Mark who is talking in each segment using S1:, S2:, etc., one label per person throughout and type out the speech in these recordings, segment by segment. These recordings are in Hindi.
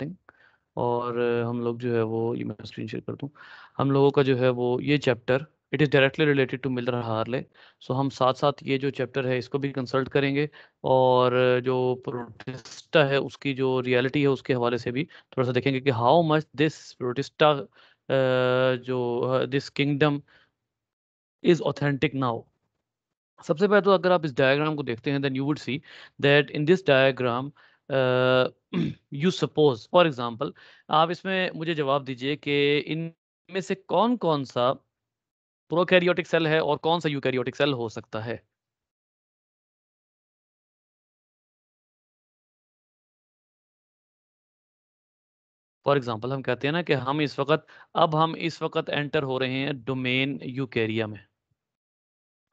S1: थिंक और हम लोग जो है वो ये मैं स्क्रीन शेयर कर दूँ हम लोगों का जो है वो ये chapter it is directly related to Miller Harley so हम साथ साथ ये जो चैप्टर है इसको भी कंसल्ट करेंगे और जो प्रोटिस्टा है उसकी जो रियलिटी है उसके हवाले से भी थोड़ा सा देखेंगे कि हाउ मच दिस प्रोटिस्टा जो this kingdom is authentic now सबसे पहले तो अगर आप इस डायग्राम को देखते हैं then you would see that in this diagram you suppose for example आप इसमें मुझे जवाब दीजिए कि इनमें से कौन कौन सा प्रोकैरियोटिक सेल है और कौन सा यूकैरियोटिक सेल
S2: हो सकता है फॉर एग्जाम्पल हम कहते हैं ना कि हम इस वक्त
S1: अब हम इस वक्त एंटर हो रहे हैं डोमेन यूकेरिया में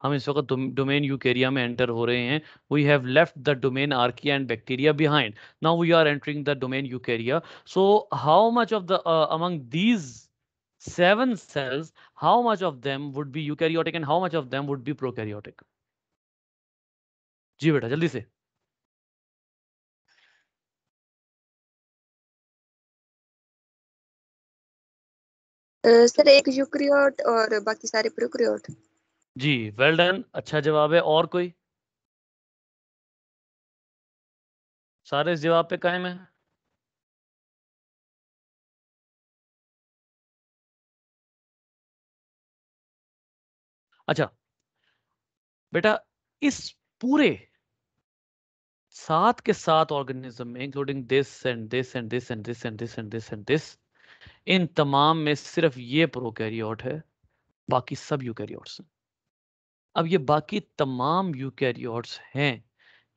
S1: हम इस वक्त डोमेन यूकेरिया में एंटर हो रहे हैं we have left the domain Archaea and bacteria behind now we are entering the domain Eukarya so how much of the among these seven cells how much of them would be eukaryotic and how much of them would be
S2: prokaryotic जी बेटा जल्दी से सर uh, एक यूक्रियोट और बाकी सारे प्रोक्रियोट जी वेल डन अच्छा जवाब है और कोई सारे इस जवाब पे कायम है अच्छा बेटा इस पूरे सात के सात
S1: ऑर्गेनिज्म में including this and this and this and this and this and this and this इन तमाम में सिर्फ ये प्रोकैरियोट है बाकी सब यूकैरियोट्स हैं अब ये बाकी तमाम यूकैरियोट्स हैं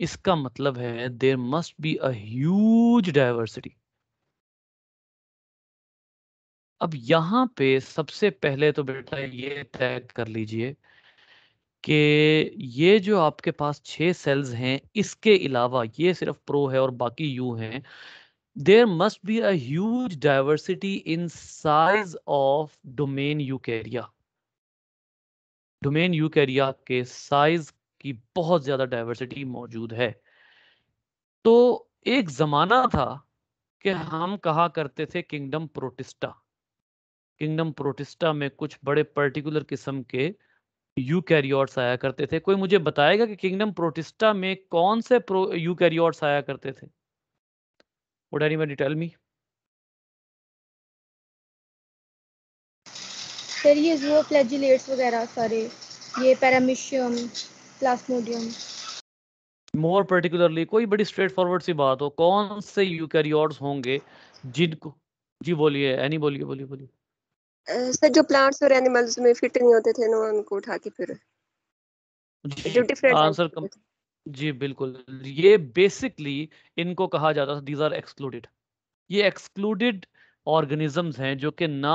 S1: इसका मतलब है there must be a diversity अब यहां पे सबसे पहले तो बेटा ये तय कर लीजिए कि ये जो आपके पास छह सेल्स हैं इसके अलावा ये सिर्फ प्रो है और बाकी यू हैं there must be a diversity in size of domain eukarya domain eukarya के साइज की बहुत ज़्यादा डाइवर्सिटी मौजूद है तो एक ज़माना था कि हम कहा करते थे किंगडम प्रोटिस्टा किंगडम प्रोटिस्टा में कुछ बड़े पर्टिकुलर किस्म के यू कैरियॉर्ट्स आया करते थे कोई मुझे बताएगा कि किंगडम प्रोटिस्टा में कौन से यू कैरियॉर्ट्स आया करते थे एनी एनीबडी टेल मी
S2: फिर ये जो फ्लैजिलेट्स वगैरह सारे ये पैरामिशियम प्लास्मोडियम
S1: मोर पर्टिकुलरली कोई बड़ी स्ट्रेट फॉरवर्ड सी बात हो कौन से यूकैरियोट्स होंगे जिनको जी बोलिए एनी बोलिए बोलिए बोलिए
S2: सर जो प्लांट्स और एनिमल्स में फिट नहीं होते थे ना उनको उठा के फिर
S1: आंसर कम जी बिल्कुल ये बेसिकली इनको कहा जाता था दीज आर एक्सक्लूडेड ये एक्सक्लूडेड ऑर्गेनिजम्स हैं जो कि ना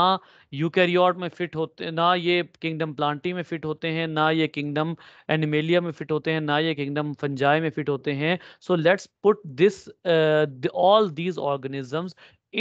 S1: यूकैरियोट में फिट होते ना ये किंगडम प्लांटी में फिट होते हैं ना ये किंगडम एनिमेलिया में फिट होते हैं ना ये किंगडम फंजाई में फिट होते हैं so let's put this all these organisms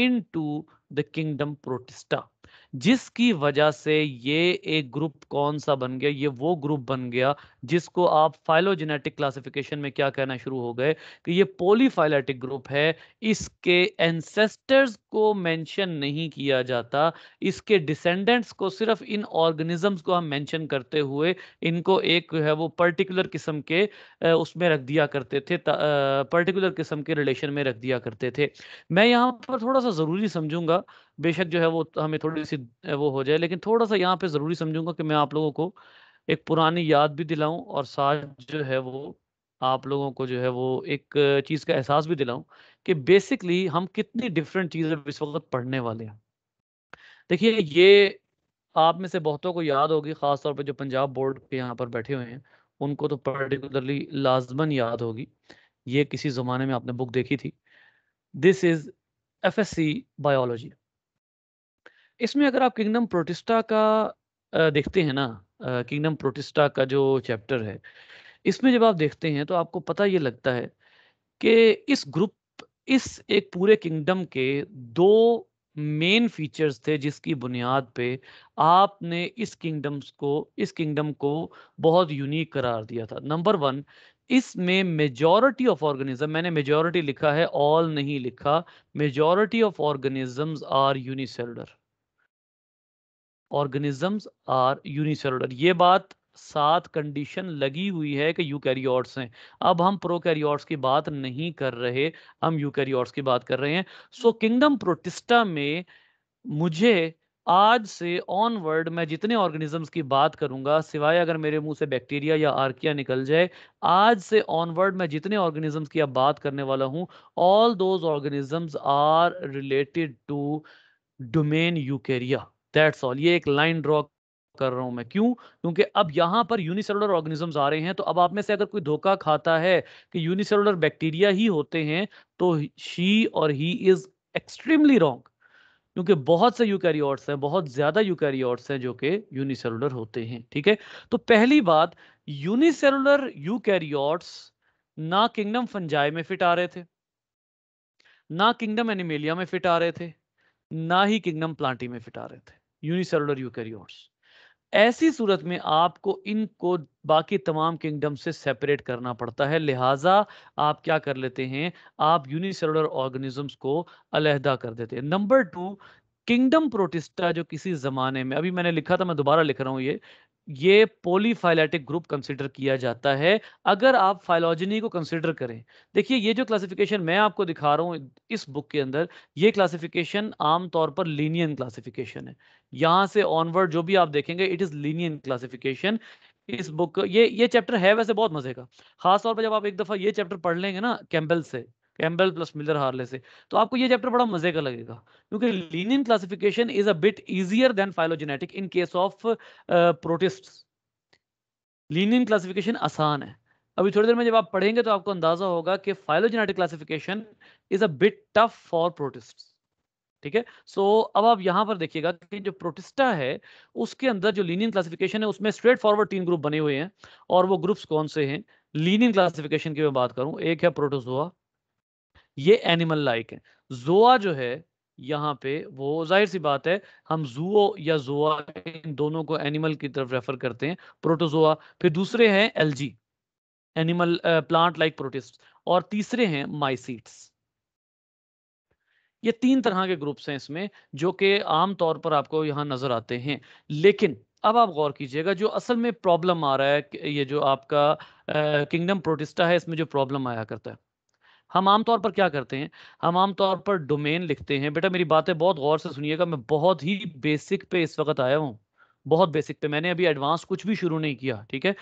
S1: into the kingdom protista जिसकी वजह से ये एक ग्रुप कौन सा बन गया ये वो ग्रुप बन गया जिसको आप फाइलोजेनेटिक क्लासिफिकेशन में क्या कहना शुरू हो गए कि ये पोलीफाइलेटिक ग्रुप है इसके एंसेस्टर्स को मेंशन नहीं किया जाता इसके डिसेंडेंट्स को सिर्फ इन ऑर्गेनिजम्स को हम मेंशन करते हुए इनको एक है वो पर्टिकुलर किस्म के उसमें रख दिया करते थे पर्टिकुलर किस्म के रिलेशन में रख दिया करते थे मैं यहाँ पर थोड़ा सा ज़रूरी समझूंगा बेशक जो है वो हमें थोड़ी सी वो हो जाए लेकिन थोड़ा सा यहाँ पे ज़रूरी समझूंगा कि मैं आप लोगों को एक पुरानी याद भी दिलाऊं और साथ जो है वो आप लोगों को जो है वो एक चीज़ का एहसास भी दिलाऊं कि बेसिकली हम कितनी डिफरेंट चीज़ें इस वक्त पढ़ने वाले हैं देखिए ये आप में से बहुतों को याद होगी ख़ासतौर पर जो पंजाब बोर्ड के यहाँ पर बैठे हुए हैं उनको तो पर्टिकुलरली लाजमन याद होगी ये किसी ज़माने में आपने बुक देखी थी दिस इज़ एफ बायोलॉजी इसमें अगर आप किंगडम प्रोटिस्टा का देखते हैं ना किंगडम प्रोटिस्टा का जो चैप्टर है इसमें जब आप देखते हैं तो आपको पता ये लगता है कि इस ग्रुप इस एक पूरे किंगडम के दो मेन फीचर्स थे जिसकी बुनियाद पे आपने इस किंगडम्स को इस किंगडम को बहुत यूनिक करार दिया था नंबर वन इसमें मेजॉरिटी ऑफ ऑर्गेनिज्म मैंने मेजॉरिटी लिखा है ऑल नहीं लिखा majority of organisms are unicellular organisms are unicellular ये बात सात कंडीशन लगी हुई है कि यूकैरियोट्स हैं अब हम प्रोकैरियोट्स की बात नहीं कर रहे हम यूकैरियोट्स की बात कर रहे हैं सो हम्म। किंगडम प्रोटिस्टा में मुझे आज से ऑनवर्ड मैं जितने ऑर्गेनिजम्स की बात करूंगा सिवाय अगर मेरे मुंह से बैक्टीरिया या आर्किया निकल जाए आज से ऑनवर्ड मैं जितने ऑर्गेनिजम्स की अब बात करने वाला हूं all those organisms are related to domain eukarya that's all ये एक लाइन ड्रॉ कर रहा हूं मैं क्यों क्योंकि अब यहां पर यूनिसेलुलर ऑर्गेनिजम्स आ रहे हैं तो अब आप में से अगर कोई धोखा खाता है कि यूनिसेलुलर बैक्टीरिया ही होते हैं तो शी और ही इज एक्सट्रीमली रॉन्ग क्योंकि बहुत से यूकैरियोट्स हैं बहुत ज्यादा यूकैरियोट्स हैं जो कि यूनिसेलुलर होते हैं ठीक है तो पहली बात यूनिसेलुलर यूकैरियोट्स ना किंगडम फंजाई में फिट आ रहे थे ना किंगडम एनिमेलिया में फिट आ रहे थे ना ही किंगडम प्लांटी में फिट आ रहे थे यूनिसेलुलर यूकैरियोट्स ऐसी सूरत में आपको इनको बाकी तमाम किंगडम से सेपरेट करना पड़ता है लिहाजा आप क्या कर लेते हैं आप यूनिसेलुलर ऑर्गेनिजम्स को अलहदा कर देते हैं नंबर टू किंगडम प्रोटिस्टा जो किसी ज़माने में अभी मैंने लिखा था मैं दोबारा लिख रहा हूँ ये ये पोलीफाइलेटिक ग्रुप कंसिडर किया जाता है अगर आप फाइलोजनी को कंसिडर करें देखिए ये जो क्लासिफिकेशन मैं आपको दिखा रहा हूँ इस बुक के अंदर ये क्लासिफिकेशन आमतौर पर लीनियन क्लासिफिकेशन है यहाँ से ऑनवर्ड जो भी आप देखेंगे इट इज़ लीनियन क्लासिफिकेशन इस बुक ये ये चैप्टर है वैसे बहुत मजे का खासतौर पर जब आप एक दफा ये चैप्टर पढ़ लेंगे ना कैम्बल से कैम्बल प्लस मिलर हार्ले से तो आपको ये चैप्टर बड़ा मजे का लगेगा क्योंकि Linnaean classification is a bit easier than phylogenetic in case of protist Linnaean classification आसान है अभी थोड़ी देर में जब आप पढ़ेंगे तो आपको अंदाजा होगा कि phylogenetic classification is a bit tough for protist ठीक है सो अब आप यहां पर देखिएगा कि जो प्रोटिस्टा है उसके अंदर जो लीनियन क्लासिफिकेशन है उसमें स्ट्रेट फॉरवर्ड तीन ग्रुप बने हुए हैं और वो ग्रुप्स कौन से हैं लीनियन क्लासिफिकेशन की मैं बात करूं एक है प्रोटोजोआ ये एनिमल लाइक है जोआ जो है यहाँ पे वो जाहिर सी बात है हम जुओ या जोआ इन दोनों को एनिमल की तरफ रेफर करते हैं प्रोटोजोआ फिर दूसरे हैं algae animal plant like protist और तीसरे हैं माइसीट्स ये तीन तरह के ग्रुप्स हैं इसमें जो कि आम तौर पर आपको यहाँ नजर आते हैं लेकिन अब आप गौर कीजिएगा जो असल में प्रॉब्लम आ रहा है ये जो आपका किंगडम प्रोटिस्टा है इसमें जो प्रॉब्लम आया करता है हम आमतौर पर क्या करते हैं हम आमतौर पर डोमेन लिखते हैं बेटा मेरी बातें बहुत गौर से सुनिएगा मैं बहुत ही बेसिक पे इस वक्त आया हूँ बहुत बेसिक पे मैंने अभी एडवांस कुछ भी शुरू नहीं किया ठीक है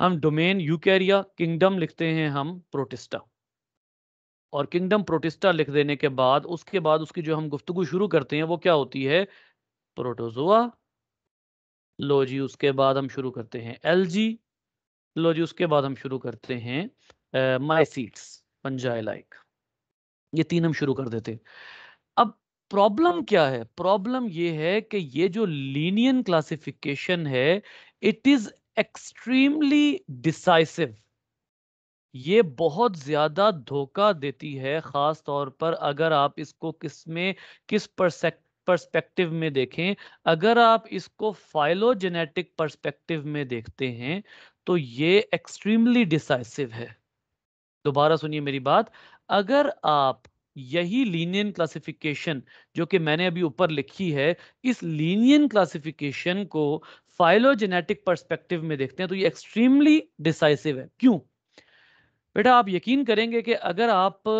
S1: हम डोमेन कैरिया किंगडम लिखते हैं हम प्रोटिस्टा और किंगडम प्रोटिस्टा लिख देने के बाद उसके बाद उसकी जो हम गुफ्तु शुरू करते हैं वो क्या होती है प्रोटोजोआ लो जी उसके बाद हम शुरू करते हैं एल जी लो जी उसके बाद हम शुरू करते हैं माइसीट्स पंजाय लाइक ये तीन हम शुरू कर देते अब प्रॉब्लम क्या है प्रॉब्लम ये है कि ये जो लीनियन क्लासिफिकेशन है इट इज एक्सट्रीमली डिसाइसिव ये बहुत ज्यादा धोखा देती है खास तौर पर अगर आप इसको किस में किस परस्पेक्टिव में देखें अगर आप इसको फाइलोजेनेटिक परस्पेक्टिव में देखते हैं तो ये एक्सट्रीमली डिसाइसिव है दोबारा सुनिए मेरी बात अगर आप यही लीनियन क्लासिफिकेशन जो कि मैंने अभी ऊपर लिखी है इस लीनियन क्लासिफिकेशन को फाइलोजेनेटिक पर्सपेक्टिव में देखते हैं तो ये एक्सट्रीमली डिसाइसिव है क्यों बेटा आप यकीन करेंगे कि अगर आप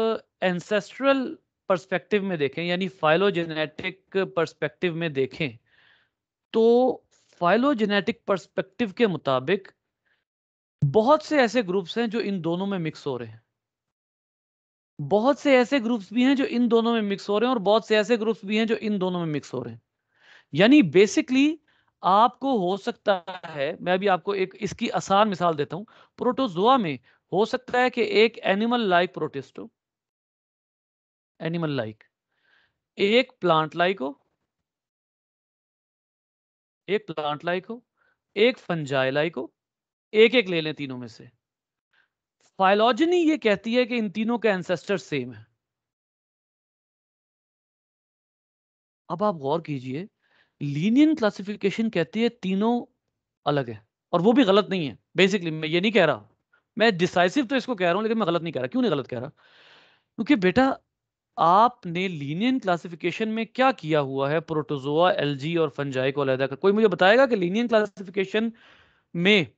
S1: एंसेस्ट्रल पर्सपेक्टिव में देखें यानी फाइलोजेनेटिक पर्सपेक्टिव में देखें तो फाइलोजेनेटिक पर्सपेक्टिव के मुताबिक बहुत से ऐसे ग्रुप्स हैं जो इन दोनों में मिक्स हो रहे हैं बहुत से ऐसे ग्रुप्स भी हैं जो इन दोनों में मिक्स हो रहे हैं और बहुत से ऐसे ग्रुप्स भी हैं जो इन दोनों में मिक्स हो रहे हैं यानी बेसिकली आपको हो सकता है मैं अभी आपको एक इसकी आसान मिसाल देता हूं प्रोटोजोआ में हो सकता है कि एक एनिमल लाइक प्रोटिस्ट हो एनिमल लाइक एक प्लांट लाइक हो एक प्लांट लाइक हो एक फंजाई लाइक हो एक एक ले लें तीनों में से फाइलोजनी ये कहती है कि इन तीनों का एंसेस्टर सेम है अब आप गौर कीजिए लीनियन क्लासिफिकेशन कहती है तीनों अलग है और वो भी गलत नहीं है बेसिकली मैं ये नहीं कह रहा मैं डिसाइसिव तो इसको कह रहा हूं लेकिन मैं गलत नहीं कह रहा क्यों नहीं गलत कह रहा क्योंकि बेटा आपने लीनियन क्लासिफिकेशन में क्या किया हुआ है प्रोटोजोआ एलजी और फंजाई को अलहदा कर कोई मुझे बताएगा कि लीनियन क्लासिफिकेशन में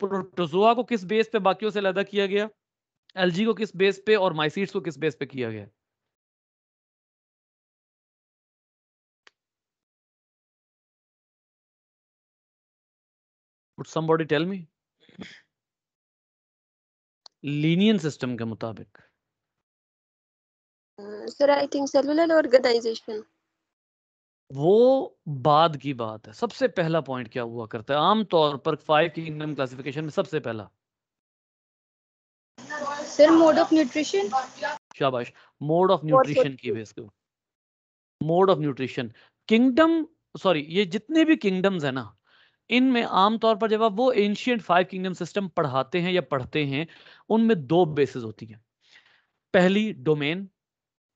S1: प्रोटोजोआ को किस बेस पे बाकियों से अलहदा किया गया एलजी को किस बेस पे और माइसीड्स को किस
S2: बेस पे किया गया would somebody tell me Linnaean system के मुताबिक sir I think cellular organization
S1: वो बाद की बात है सबसे पहला पॉइंट क्या हुआ करता है आमतौर पर फाइव किंगडम क्लासिफिकेशन में सबसे पहला
S2: सर मोड ऑफ न्यूट्रिशन
S1: शाबाश मोड ऑफ न्यूट्रिशन की बेस के mode of nutrition kingdom sorry ये जितने भी किंगडम्स है ना इनमें आमतौर पर जब आप वो एंशियंट फाइव किंगडम सिस्टम पढ़ाते हैं या पढ़ते हैं उनमें दो बेसिस होती हैं पहली डोमेन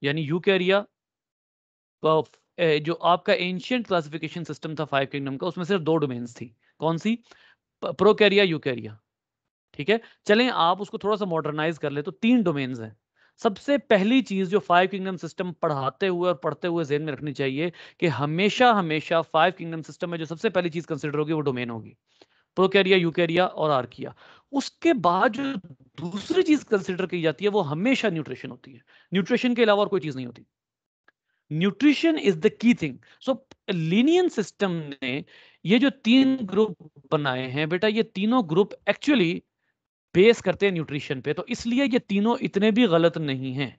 S1: यानी यूकेरिया जो आपका एंशियंट क्लासिफिकेशन सिस्टम था फाइव किंगडम का उसमें सिर्फ दो डोमेन्स थी कौन सी प्रो कैरिया यू कैरिया ठीक है चलें आप उसको थोड़ा सा मॉडर्नाइज कर ले तो तीन डोमेन्स हैं सबसे पहली चीज जो फाइव किंगडम सिस्टम पढ़ाते हुए और पढ़ते हुए जेन में रखनी चाहिए कि हमेशा हमेशा फाइव किंगडम सिस्टम में जो सबसे पहली चीज कंसिडर होगी वो डोमेन होगी प्रोकैरिया यूकैरिया और आर्किया उसके बाद जो दूसरी चीज कंसिडर की जाती है वो हमेशा न्यूट्रिशन होती है न्यूट्रिशन के अलावा और कोई चीज नहीं होती nutrition is the key thing so Linnaean system ने ये जो तीन ग्रुप बनाए हैं बेटा ये तीनों ग्रुप एक्चुअली बेस करते हैं न्यूट्रिशन पे तो इसलिए ये तीनों इतने भी गलत नहीं हैं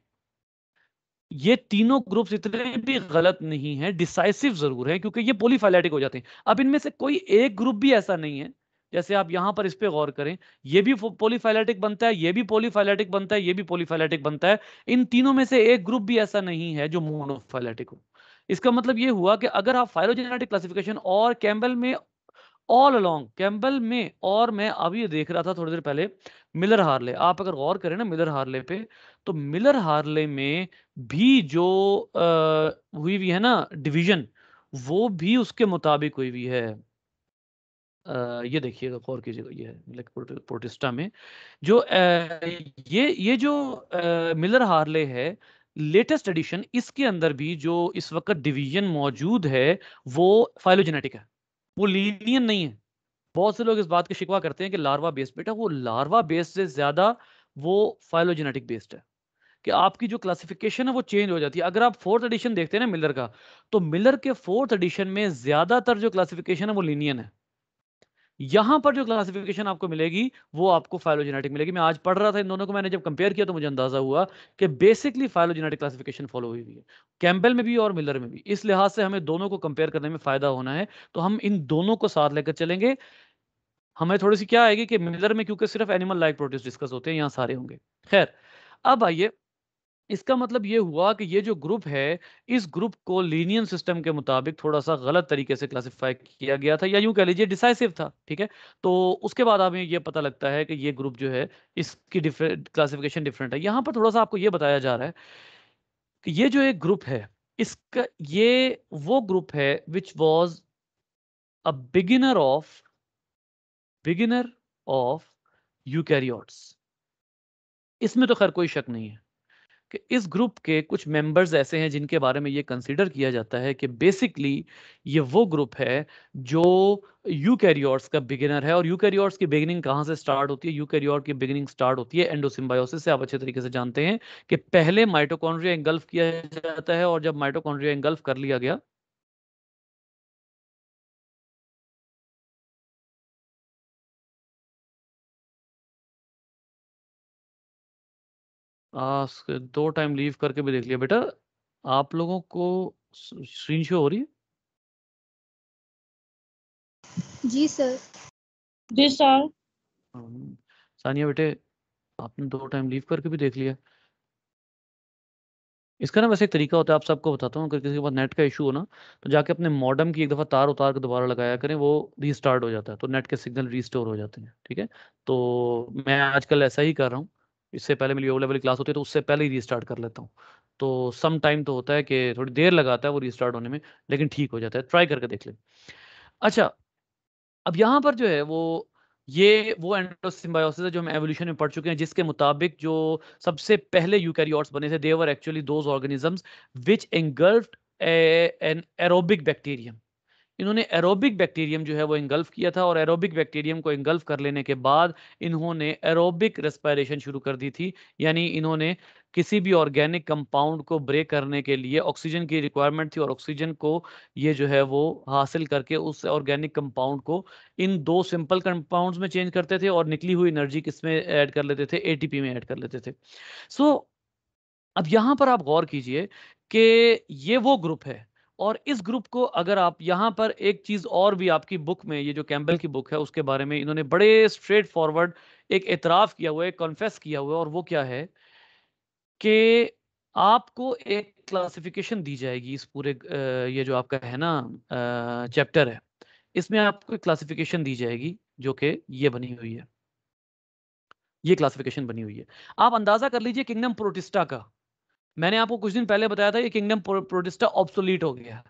S1: ये तीनों ग्रुप्स इतने भी गलत नहीं है डिसाइसिव जरूर है क्योंकि ये पोलीफाइलेटिक हो जाते हैं अब इनमें से कोई एक ग्रुप भी ऐसा नहीं है जैसे आप यहां पर इस पे गौर करें ये भी पोलीफाइलेटिक बनता है ये भी पोलीफाइलेटिक बनता है ये भी पोलीफाइलेटिक बनता है इन तीनों में से एक ग्रुप भी ऐसा नहीं है जो मोनोफाइलेटिक हो इसका मतलब ये हुआ कि अगर आप फाइलोजेनेटिक क्लासिफिकेशन और कैम्बल में ऑल अलॉन्ग कैम्बल में और मैं अभी देख रहा था थोड़ी देर पहले मिलर हार्ले आप अगर गौर करें ना मिलर हार्ले पे तो मिलर हार्ले में भी जो आ, हुई हुई है ना डिवीजन वो भी उसके मुताबिक हुई हुई है ये देखिएगा गौर कीजिएगा ये है प्रोटेस्टा में जो ये ये जो मिलर हार्ले है लेटेस्ट एडिशन इसके अंदर भी जो इस वक्त डिवीजन मौजूद है वो फाइलोजेनेटिक है वो लीनियन नहीं है बहुत से लोग इस बात के शिकवा करते हैं कि लार्वा बेस्ड बेटा वो लार्वा बेस्ड से ज़्यादा वो फाइलोजेनेटिक बेस्ड है कि आपकी जो क्लासिफिकेशन है वो चेंज हो जाती है अगर आप फोर्थ एडिशन देखते हैं ना मिलर का तो मिलर के फोर्थ एडिशन में ज़्यादातर जो क्लासिफिकेशन है वो लीनियन है यहां पर जो क्लासिफिकेशन आपको मिलेगी वो आपको फाइलोजेनेटिक मिलेगी मैं आज पढ़ रहा था इन दोनों को मैंने जब कंपेयर किया तो मुझे अंदाजा हुआ कि बेसिकली फाइलोजेनेटिक क्लासिफिकेशन फॉलो हुई हुई है कैंपेल में भी और मिलर में भी इस लिहाज से हमें दोनों को कंपेयर करने में फायदा होना है तो हम इन दोनों को साथ लेकर चलेंगे हमें थोड़ी सी क्या आएगी कि मिलर में क्योंकि सिर्फ एनिमल लाइक प्रोटीन डिस्कस होते हैं यहाँ सारे होंगे खैर अब आइए इसका मतलब ये हुआ कि ये जो ग्रुप है, इस ग्रुप को लीनियन सिस्टम के मुताबिक थोड़ा-सा गलत तरीके से क्लासिफ़ाई किया गया था या यूं कह लीजिए डिसाइसिव था, ठीक है? तो उसके बाद हमें ये पता लगता है कि ये ग्रुप जो है, इसकी डिफरेंट क्लासिफ़िकेशन डिफरेंट है। यहाँ पर थोड़ा-सा आपको ये बताया जा रहा है, कि ये जो एक ग्रुप है, इसका ये वो ग्रुप है which was a beginner of beginner of you इसमें तो ख़ैर कोई शक नहीं है। कि इस ग्रुप के कुछ मेंबर्स ऐसे हैं जिनके बारे में ये कंसिडर किया जाता है कि बेसिकली ये वो ग्रुप है जो कैरियोर्स का बिगिनर है और कैरियोर्स की बिगिनिंग कहाँ से स्टार्ट होती है कैरियोर की बिगिनिंग स्टार्ट होती है एंडोसिम्बायोसिस से आप अच्छे तरीके से जानते हैं कि पहले
S2: माइटोकॉन्ड्रिया एंगल्फ किया जाता है और जब माइटोकॉन्ड्रिया एंगल्फ कर लिया गया आ, दो टाइम लीव करके भी देख लिया बेटा आप लोगों को स्क्रीन शो हो रही जी सर जी सर
S1: सानिया बेटे आपने दो टाइम लीव करके भी देख लिया इसका ना वैसे एक तरीका होता है आप सबको बताता हूँ अगर किसी के पास नेट का इशू हो ना तो जाके अपने मॉडम की एक दफ़ा तार उतार के दोबारा लगाया करें वो रीस्टार्ट हो जाता है तो नेट के सिग्नल रीस्टोर हो जाते हैं ठीक है तो मैं आजकल ऐसा ही कर रहा हूँ इससे पहले मेरी ओ लेवल क्लास होती है तो उससे पहले ही रीस्टार्ट कर लेता हूँ तो सम टाइम तो होता है कि थोड़ी देर लगाता है वो रीस्टार्ट होने में लेकिन ठीक हो जाता है ट्राई करके देख ले अच्छा अब यहाँ पर जो है वो ये वो एंडोसिम्बायोसिस है जो हम एवोल्यूशन में पढ़ चुके हैं जिसके मुताबिक जो सबसे पहले यूकैरियोट्स बने थे they were actually those organisms which engulfed an aerobic bacterium इन्होंने एरोबिक बैक्टीरियम जो है वो इंगल्फ किया था और एरोबिक बैक्टीरियम को इंगल्फ कर लेने के बाद इन्होंने एरोबिक रेस्पायरेशन शुरू कर दी थी यानी इन्होंने किसी भी ऑर्गेनिक कंपाउंड को ब्रेक करने के लिए ऑक्सीजन की रिक्वायरमेंट थी और ऑक्सीजन को ये जो है वो हासिल करके उस ऑर्गेनिक कंपाउंड को इन दो सिंपल कंपाउंड्स में चेंज करते थे और निकली हुई एनर्जी किसमें ऐड कर लेते थे एटीपी में ऐड कर लेते थे सो so, अब यहां पर आप गौर कीजिए कि ये वो ग्रुप है और इस ग्रुप को अगर आप यहाँ पर एक चीज़ और भी आपकी बुक में ये जो कैम्बल की बुक है उसके बारे में इन्होंने बड़े स्ट्रेट फॉरवर्ड एक एतराफ़ किया हुआ है कॉन्फेस किया हुआ है और वो क्या है कि आपको एक क्लासिफिकेशन दी जाएगी इस पूरे ये जो आपका है ना चैप्टर है इसमें आपको एक क्लासिफिकेशन दी जाएगी जो कि ये बनी हुई है ये क्लासिफिकेशन बनी हुई है आप अंदाज़ा कर लीजिए किंगडम प्रोटिस्टा का मैंने आपको कुछ दिन पहले बताया था कि किंगडम प्रोटिस्टा ऑब्सोलीट हो गया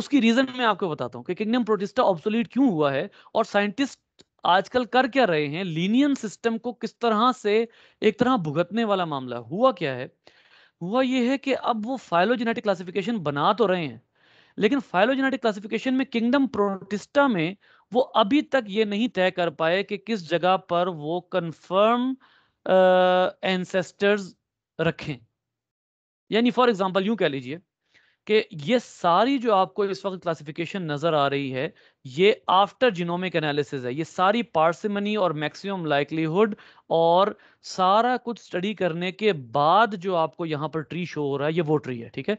S1: उसकी रीजन मैं आपको बताता हूँ कि किंगडम प्रोटिस्टा ऑब्सोलीट क्यों हुआ है और साइंटिस्ट आजकल कर क्या रहे हैं लीनियन सिस्टम को किस तरह से एक तरह भुगतने वाला मामला हुआ क्या है हुआ यह है कि अब वो फाइलोजेनेटिक क्लासिफिकेशन बना तो रहे हैं लेकिन फाइलोजेनेटिक क्लासिफिकेशन में किंगडम प्रोटिस्टा में वो अभी तक ये नहीं तय कर पाए कि किस जगह पर वो कन्फर्म एंसेस्टर्स रखें यानी फॉर एग्जाम्पल यू कह लीजिए कि ये सारी जो आपको इस वक्त क्लासिफिकेशन नज़र आ रही है ये आफ्टर जिनोमिक एनालिसिस है ये सारी पार्सिमनी और मैक्सिमम लाइकलीहुड और सारा कुछ स्टडी करने के बाद जो आपको यहाँ पर ट्री शो हो रहा है ये वो ट्री है ठीक है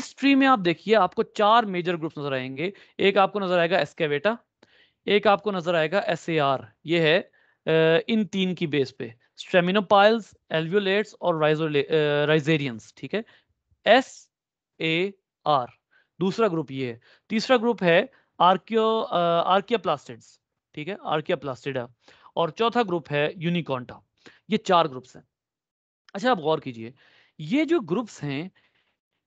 S1: इस ट्री में आप देखिए आपको चार मेजर ग्रुप नज़र आएंगे एक आपको नज़र आएगा एस्केवेटा एक आपको नज़र आएगा एस ये है इन तीन की बेस पे स्ट्रेमिनोपाइल्स एल्व्यूलेट्स और राइजेरियंस uh, ठीक है एस ए आर दूसरा ग्रुप ये है तीसरा ग्रुप है आर्कियो आर्किया uh, ठीक है आर्किया और चौथा ग्रुप है यूनिकॉन्टा ये चार ग्रुप्स हैं अच्छा आप गौर कीजिए ये जो ग्रुप्स हैं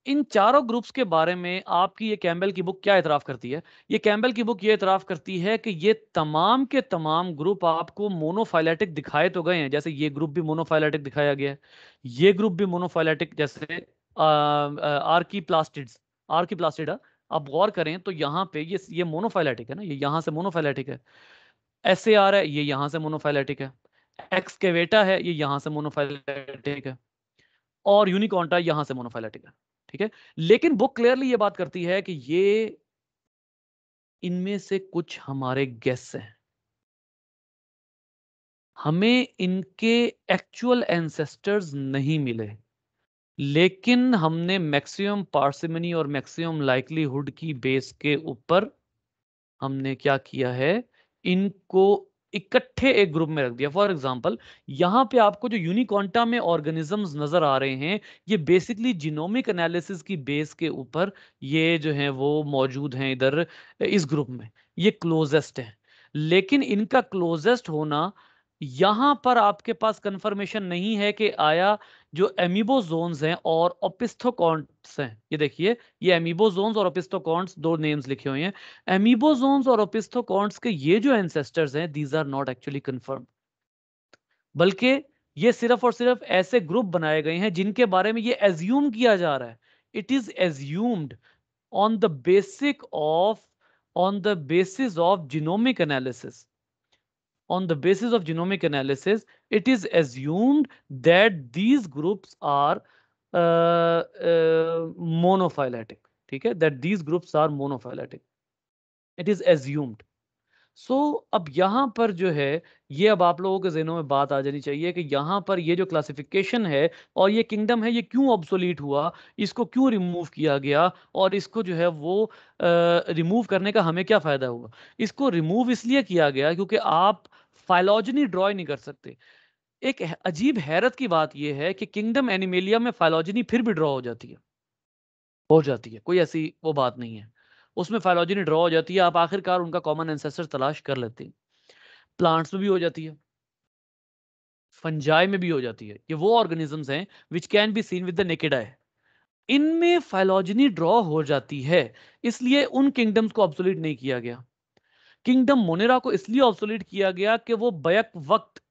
S1: इन चारों ग्रुप्स के बारे में आपकी ये कैम्बल की बुक क्या इतराफ करती है ये कैम्बल की बुक ये इतराफ करती है कि ये तमाम के तमाम ग्रुप आपको मोनोफाइलेटिक दिखाए तो गए हैं जैसे ये ग्रुप भी मोनोफाइलेटिक दिखाया गया है ये ग्रुप भी मोनोफाइलेटिक जैसे आर्की प्लास्टिड्स आर्की प्लास्टिडा हाँ। आप गौर करें तो यहाँ पे ये ये मोनोफाइलेटिक है ना ये यहाँ से मोनोफाइलेटिक है एस है ये यहाँ से मोनोफाइलेटिक है एक्सकेवेटा है ये यहाँ से मोनोफाइलेटिक है और यूनिकॉन्टा यहाँ से मोनोफाइलेटिक है ठीक है लेकिन बुक क्लियरली ये बात करती है कि ये इनमें से कुछ हमारे गेस हैं हमें इनके एक्चुअल एंसेस्टर्स नहीं मिले लेकिन हमने मैक्सिमम पार्सिमनी और मैक्सिमम लाइकलीहुड की बेस के ऊपर हमने क्या किया है इनको इकट्ठे एक ग्रुप में रख दिया फॉर एग्जाम्पल यहाँ पे आपको जो यूनिकॉन्टा में ऑर्गेनिजम्स नजर आ रहे हैं ये बेसिकली जीनोमिक एनालिसिस की बेस के ऊपर ये जो है वो मौजूद हैं इधर इस ग्रुप में ये क्लोजेस्ट है लेकिन इनका क्लोजेस्ट होना यहां पर आपके पास कंफर्मेशन नहीं है कि आया जो एमिबो एमिबोजोन्स हैं और ओपिस्थोकॉन्ट्स हैं ये देखिए ये एमिबो एमिबोजोन्स और ओपिस्थोकॉन्ट्स दो नेम्स लिखे हुए हैं एमिबो एमिबोजोन्स और ओपिस्थोकॉन्ट्स के ये जो एंसेस्टर्स हैं these are not actually confirm बल्कि ये सिर्फ और सिर्फ ऐसे ग्रुप बनाए गए हैं जिनके बारे में ये एज्यूम किया जा रहा है it is assumed on the basic of on the basis of genomic analysis on the basis of genomic analysis, it is assumed that these groups are uh, uh, monophyletic. Okay? That these groups are monophyletic. It is assumed. So अब यहाँ पर जो है ये अब आप लोगों के जहनों में बात आ जानी चाहिए कि यहाँ पर ये जो क्लासिफिकेशन है और ये किंगडम है ये क्यों ऑब्सोलीट हुआ इसको क्यों रिमूव किया गया और इसको जो है वो रिमूव करने का हमें क्या फ़ायदा हुआ इसको रिमूव इसलिए किया गया क्योंकि आप फाइलॉजनी ड्रॉ नहीं कर सकते एक अजीब हैरत की बात यह है कि किंगडम एनिमेलिया में फाइलॉजनी फिर भी ड्रॉ हो जाती है हो जाती है कोई ऐसी वो बात नहीं है उसमें फाइलोजिनी ड्रॉ हो जाती है आप आखिरकार उनका कॉमन एंसेस्टर तलाश कर लेते हैं प्लांट्स में भी हो जाती है फंजाई में भी हो जाती है ये वो ऑर्गेनिजम्स हैं which can be seen with the naked eye इनमें फाइलोजनी ड्रॉ हो जाती है इसलिए उन किंगडम्स को ऑब्सोलीट नहीं किया गया किंगडम मोनेरा को इसलिए ऑब्सोलीट किया गया कि वो बैक वक्त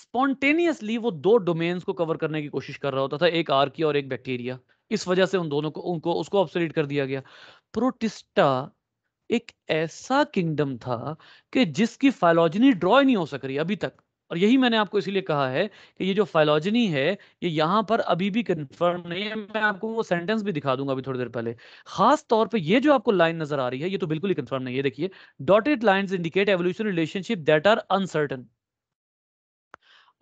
S1: स्पॉन्टेनियसली वो दो डोमेन्स को कवर करने की कोशिश कर रहा होता था एक आर्किया और एक बैक्टीरिया इस वजह से उन दोनों को उनको उसको ऑब्सोलीट कर दिया गया प्रोटिस्टा एक ऐसा किंगडम था कि जिसकी फाइलोजनी ड्रॉ नहीं हो सक रही अभी तक और यही मैंने आपको इसीलिए कहा है कि ये जो फाइलोजनी है ये यहां पर अभी भी कंफर्म नहीं है मैं आपको वो सेंटेंस भी दिखा दूंगा अभी थोड़ी देर पहले खास तौर पे ये जो आपको लाइन नजर आ रही है ये तो बिल्कुल ही कंफर्म नहीं है देखिए dotted line indicate evolution relationship that are uncertain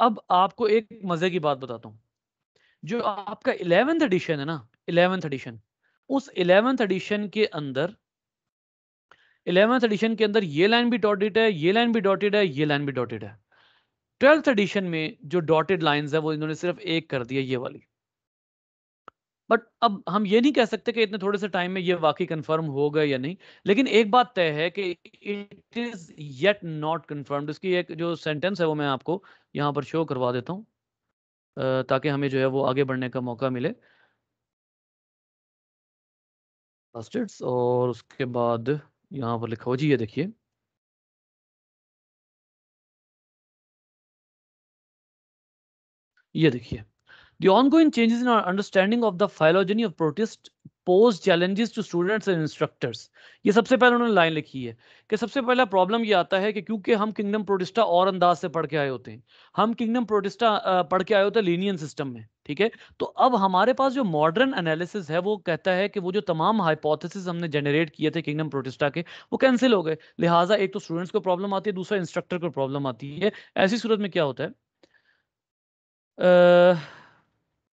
S1: अब आपको एक मजे की बात बताता हूं जो आपका इलेवेंथ एडिशन है ना इलेवेंथ एडिशन उस इलेवेंथ एडिशन के अंदर इलेवेंथ एडिशन के अंदर ये लाइन भी डॉटेड है ये लाइन भी डॉटेड है ये लाइन भी डॉटेड है ट्वेल्थ एडिशन में जो डॉटेड लाइन है वो इन्होंने सिर्फ एक कर दिया ये वाली बट अब हम ये नहीं कह सकते कि इतने थोड़े से टाइम में ये वाकई कंफर्म हो गए या नहीं लेकिन एक बात तय है कि it is yet not confirm इसकी एक जो सेंटेंस है वो मैं आपको यहाँ पर शो करवा देता हूँ ताकि हमें जो है वो आगे बढ़ने का मौका मिले
S2: मस्टर्ड्स और उसके बाद यहाँ पर लिखा हो जी ये देखिए ये देखिए The ongoing changes in our understanding
S1: of the phylogeny of protist pose challenges to students and instructors ये सबसे पहले उन्होंने लाइन लिखी है कि सबसे पहला प्रॉब्लम ये आता है कि क्योंकि हम किंगडम प्रोटिस्टा और अंदाज से पढ़ के आए होते हैं हम किंगडम प्रोटिस्टा पढ़ के आए होते हैं लीनियन सिस्टम में ठीक है तो अब हमारे पास जो मॉडर्न एनालिसिस है वो कहता है कि वो जो तमाम हाइपोथेसिस हमने जनरेट किए थे किंगडम प्रोटिस्टा के वो कैंसिल हो गए लिहाजा एक तो स्टूडेंट्स को प्रॉब्लम आती है दूसरा इंस्ट्रक्टर को प्रॉब्लम आती है ऐसी सूरत में क्या होता है आ,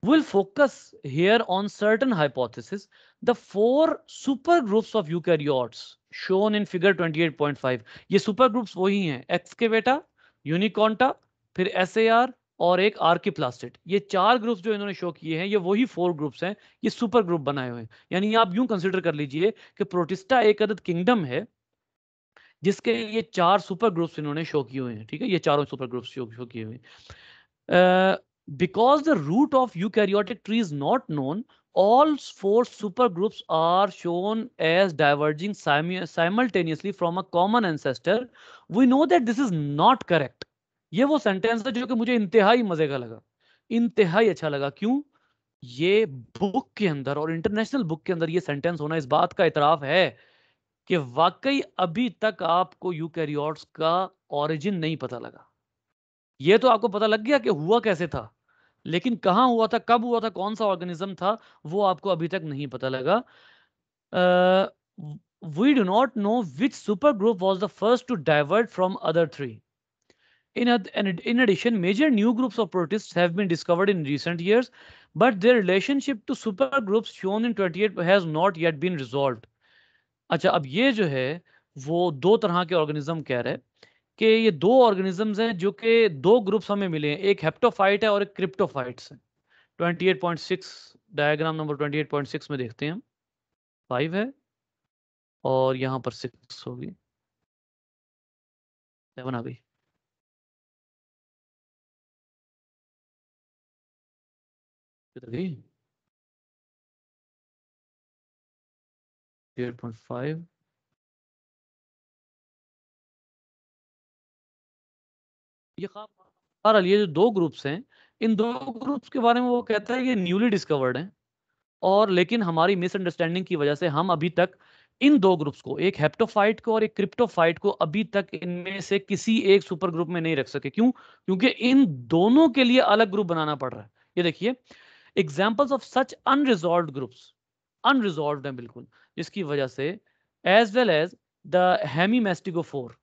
S1: We'll focus here on certain hypotheses. The four supergroups of eukaryotes shown in figure 28.5. ye supergroups वही हैं एक्सकेवेटा यूनिकॉन्टा फिर एस और एक आर्किप्लास्टिट ये चार ग्रुप्स जो इन्होंने शो किए हैं ये वही फोर ग्रुप्स हैं ये सुपर ग्रुप बनाए हुए हैं यानी आप यूं कंसिडर कर लीजिए कि प्रोटिस्टा एक अदद किंगडम है जिसके ये चार सुपर ग्रुप्स इन्होंने शो किए हुए हैं ठीक है ये चारों सुपर ग्रुप्स शो, शो किए हुए हैं Because the root of eukaryotic tree is not known, all four supergroups are shown as diverging sim simultaneously from a common ancestor. We know that this is not correct. ye wo sentence tha jo ki mujhe इंतहाई मजे ka laga इंतहाई acha laga kyun ye book ke andar aur international book ke andar ye sentence hona is baat ka itraf hai ki waqai abhi tak aapko eukaryotes ka origin nahi pata laga ये तो आपको पता लग गया कि हुआ कैसे था लेकिन कहाँ हुआ था कब हुआ था कौन सा ऑर्गेनिज्म था वो आपको अभी तक नहीं पता लगा we do not know which super group was the first to divert from other three In, in addition, major new groups of protists have been discovered in recent years, but their relationship to supergroups shown in 28 has not yet been resolved. अच्छा अब ये जो है वो दो तरह के ऑर्गेनिज्म कह रहे हैं कि ये दो ऑर्गेनिजम्स हैं जो कि दो ग्रुप्स हमें मिले हैं एक हेप्टोफाइट है और एक क्रिप्टोफाइट्स है 28.6 डायग्राम नंबर 28.6 में देखते हैं हम फाइव है और यहाँ पर सिक्स
S2: होगी सेवन आ गई किधर पॉइंट फाइव ये ख्वाब बहरहाल ये जो दो ग्रुप्स हैं इन दो ग्रुप्स के बारे में वो कहता है कि न्यूली डिस्कवर्ड हैं
S1: और लेकिन हमारी मिसअंडरस्टैंडिंग की वजह से हम अभी तक इन दो ग्रुप्स को एक हेप्टोफाइट को और एक क्रिप्टोफाइट को अभी तक इनमें से किसी एक सुपर ग्रुप में नहीं रख सके क्यों क्योंकि इन दोनों के लिए अलग ग्रुप बनाना पड़ रहा है ये देखिए examples of such unresolved groups unresolved हैं बिल्कुल जिसकी वजह से as well as the hemimastigophora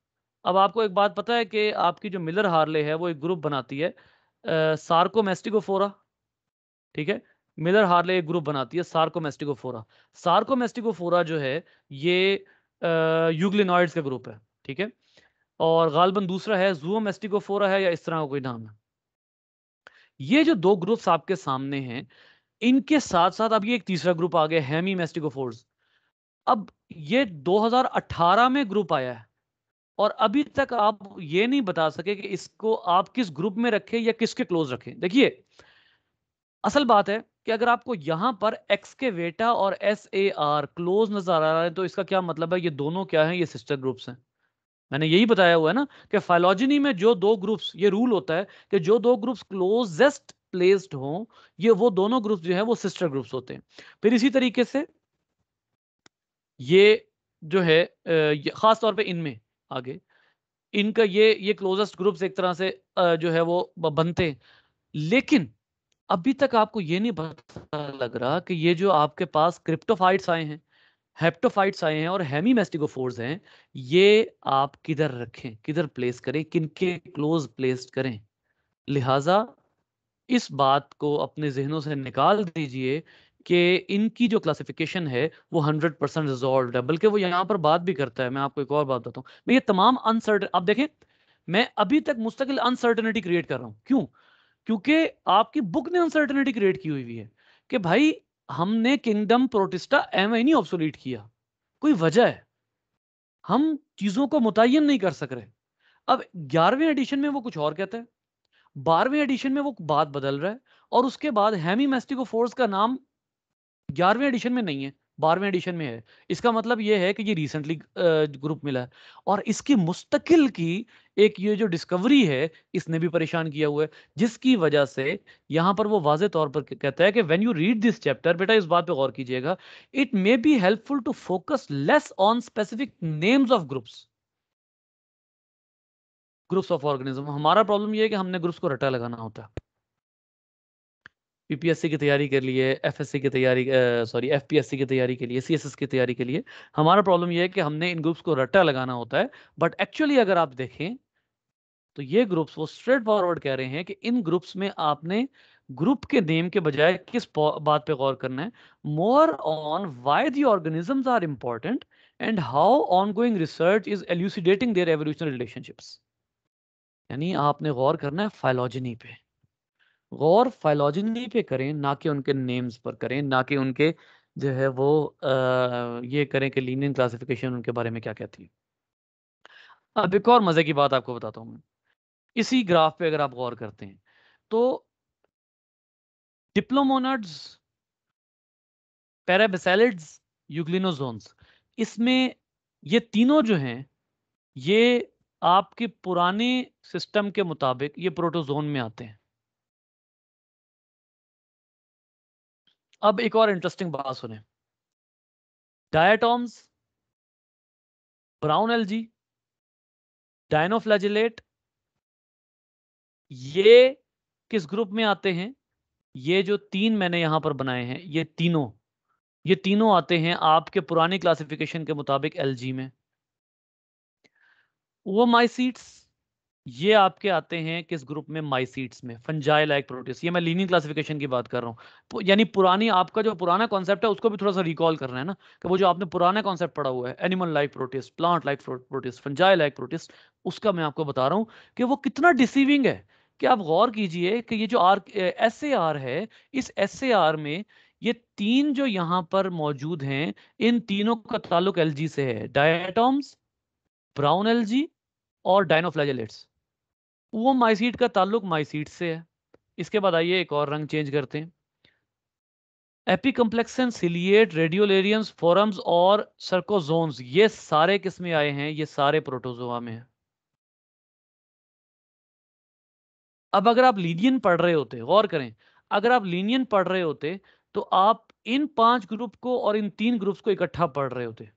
S1: अब आपको एक बात पता है कि आपकी जो मिलर हार्ले है वो एक ग्रुप बनाती है सार्कोमेस्टिकोफोरा ठीक है मिलर हार्ले एक ग्रुप बनाती है सार्कोमेस्टिकोफोरा सार्कोमेस्टिकोफोरा जो है ये यूग्लिनॉइड्स का ग्रुप है ठीक है और गालबन दूसरा है जूमेस्टिकोफोरा है या इस तरह का कोई नाम है ये जो दो ग्रुप्स आपके सामने हैं इनके साथ साथ अब ये एक तीसरा ग्रुप आ गया हैमी मेस्टिकोफोर्स अब ये 2018 में ग्रुप आया है और अभी तक आप ये नहीं बता सके कि इसको आप किस ग्रुप में रखें या किसके क्लोज रखें देखिए असल बात है कि अगर आपको यहां पर एक्स के वेटा और एस ए आर क्लोज नजर आ रहा है तो इसका क्या मतलब है ये दोनों क्या है ये सिस्टर ग्रुप्स हैं मैंने यही बताया हुआ है ना कि फाइलोजिनी में जो दो ग्रुप्स ये रूल होता है कि जो दो ग्रुप्स क्लोजेस्ट प्लेस्ड हों ये वो दोनों ग्रुप जो है वो सिस्टर ग्रुप्स होते हैं फिर इसी तरीके से ये जो है खास तौर इनमें आगे इनका ये ये क्लोजेस्ट ग्रुप्स एक तरह से जो है वो बनते हैं लेकिन अभी तक आपको ये नहीं पता लग रहा कि ये जो आपके पास क्रिप्टोफाइट्स आए हैं हेप्टोफाइट्स आए हैं और मेस्टिकोफोर्स हैं ये आप किधर रखें किधर प्लेस करें किनके क्लोज प्लेस करें लिहाजा इस बात को अपने जहनों से निकाल दीजिए कि इनकी जो क्लासिफिकेशन है वो हंड्रेड परसेंट रिजॉल्व है बल्कि वो यहाँ पर बात भी करता है मैं आपको एक और बात बताता हूँ मैं ये तमाम अनसर्टन आप देखें मैं अभी तक मुस्तकिल अनसर्टनिटी क्रिएट कर रहा हूँ क्यों क्योंकि आपकी बुक ने अनसर्टनिटी क्रिएट की हुई है कि भाई हमने किंगडम प्रोटिस्टा एम ए नहीं ऑब्सोलीट किया कोई वजह है हम चीजों को मुतयन नहीं कर सक रहे अब ग्यारहवें एडिशन में वो कुछ और कहते हैं बारहवें एडिशन में वो बात बदल रहा है और उसके बाद हैमी मेस्टिको फोर्स का नाम ग्यारहवें एडिशन में नहीं है बारहवें एडिशन में है इसका मतलब ये है कि ये रिसेंटली ग्रुप मिला है और इसकी मुस्तकिल की एक ये जो डिस्कवरी है इसने भी परेशान किया हुआ है जिसकी वजह से यहाँ पर वो वाज तौर पर कहता है कि when you read this chapter बेटा इस बात पे गौर कीजिएगा it may be helpful to focus less on specific names of groups groups of organism हमारा प्रॉब्लम यह है कि हमने ग्रुप्स को रटा लगाना होता है पीपीएससी की तैयारी के लिए एफएससी की तैयारी सॉरी एफपीएससी की तैयारी के लिए सीएसएस की तैयारी के लिए हमारा प्रॉब्लम यह है कि हमने इन ग्रुप्स को रट्टा लगाना होता है बट एक्चुअली अगर आप देखें तो ये ग्रुप्स वो स्ट्रेट फॉरवर्ड कह रहे हैं कि इन ग्रुप्स में आपने ग्रुप के नेम के बजाय किस बात पे गौर करना है more on why the organism are important and how ongoing research is elucidating their evolutional relationships यानी आपने गौर करना है फाइलोजनी पे गौर फाइलॉजनी पे करें ना कि उनके नेम्स पर करें ना कि उनके जो है वो आ, ये करें कि लीनियन क्लासिफिकेशन उनके बारे में क्या कहती है अब एक और मज़े की बात आपको बताता हूँ मैं इसी ग्राफ पे अगर आप गौर करते हैं तो डिप्लोमोनाड्स पैराबेसेलिड्स यूग्लिनोजोन्स इसमें ये तीनों जो हैं ये आपके पुराने सिस्टम के मुताबिक ये
S2: प्रोटोजोन में आते हैं अब एक और इंटरेस्टिंग बात सुने डायटॉम्स ब्राउन एलजी डायनोफ्लैजिलेट
S1: ये किस ग्रुप में आते हैं ये जो तीन मैंने यहां पर बनाए हैं ये तीनों ये तीनों आते हैं आपके पुराने क्लासिफिकेशन के मुताबिक एलजी में माइसीट्स ये आपके आते हैं किस ग्रुप में माइसीट्स में फंजाई लाइक प्रोटीस ये मैं लीनिंग क्लासिफिकेशन की बात कर रहा हूँ यानी पुरानी आपका जो पुराना कॉन्सेप्ट है उसको भी थोड़ा सा रिकॉल करना है ना कि वो जो आपने पुराना कॉन्सेप्ट पढ़ा हुआ है animal like protist plant like protist fungi like protist उसका मैं आपको बता रहा हूँ कि वो कितना डिसीविंग है कि आप गौर कीजिए कि ये जो आर एस ए आर है इस एस ए आर में ये तीन जो यहाँ पर मौजूद हैं इन तीनों का ताल्लुक जी से है डायटॉम्स ब्राउन जी और डायनोफ्लाजेलेट्स वो माइसीट का ताल्लुक माइसीट से है इसके बाद आइए एक और रंग चेंज करते हैं कम्प्लेक्सन सिलियट रेडियोलेरियम्स फोरम्स और सर्कोजोन्स ये सारे किस्में आए हैं ये सारे प्रोटोजोआ में हैं अब अगर आप लीनियन पढ़ रहे होते गौर करें अगर आप लीनियन पढ़ रहे होते तो आप इन पांच ग्रुप को और इन तीन ग्रुप्स को इकट्ठा पढ़ रहे होते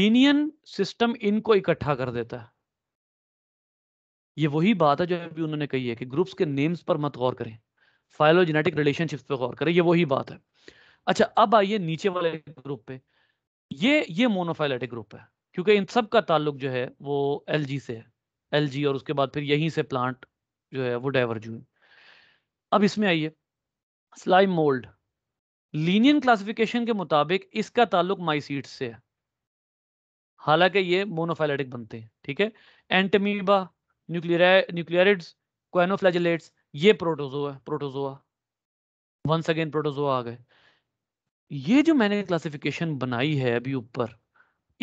S1: लीनियन सिस्टम इनको इकट्ठा कर देता है ये वही बात है जो अभी उन्होंने कही है कि ग्रुप्स के नेम्स पर मत गौर करें फाइलोजेनेटिक रिलेशनशिप्स पर गौर करें ये वही बात है अच्छा अब आइए नीचे वाले ग्रुप पे ये ये मोनोफाइलेटिक ग्रुप है क्योंकि इन सब का ताल्लुक जो है वो एल से है एल और उसके बाद फिर यहीं से प्लांट जो है वो डाइवर्ज हुई अब इसमें आइए स्लाइम मोल्ड लीनियन क्लासिफिकेशन के मुताबिक इसका ताल्लुक माइसीड से है हालांकि ये मोनोफाइलेटिक बनते हैं ठीक है एंटमीबा न्यूक्लियरिड्स क्वाइनोफ्लैजिलेट्स ये protozoa protozoa once again protozoa आ गए ये जो मैंने क्लासिफिकेशन बनाई है अभी ऊपर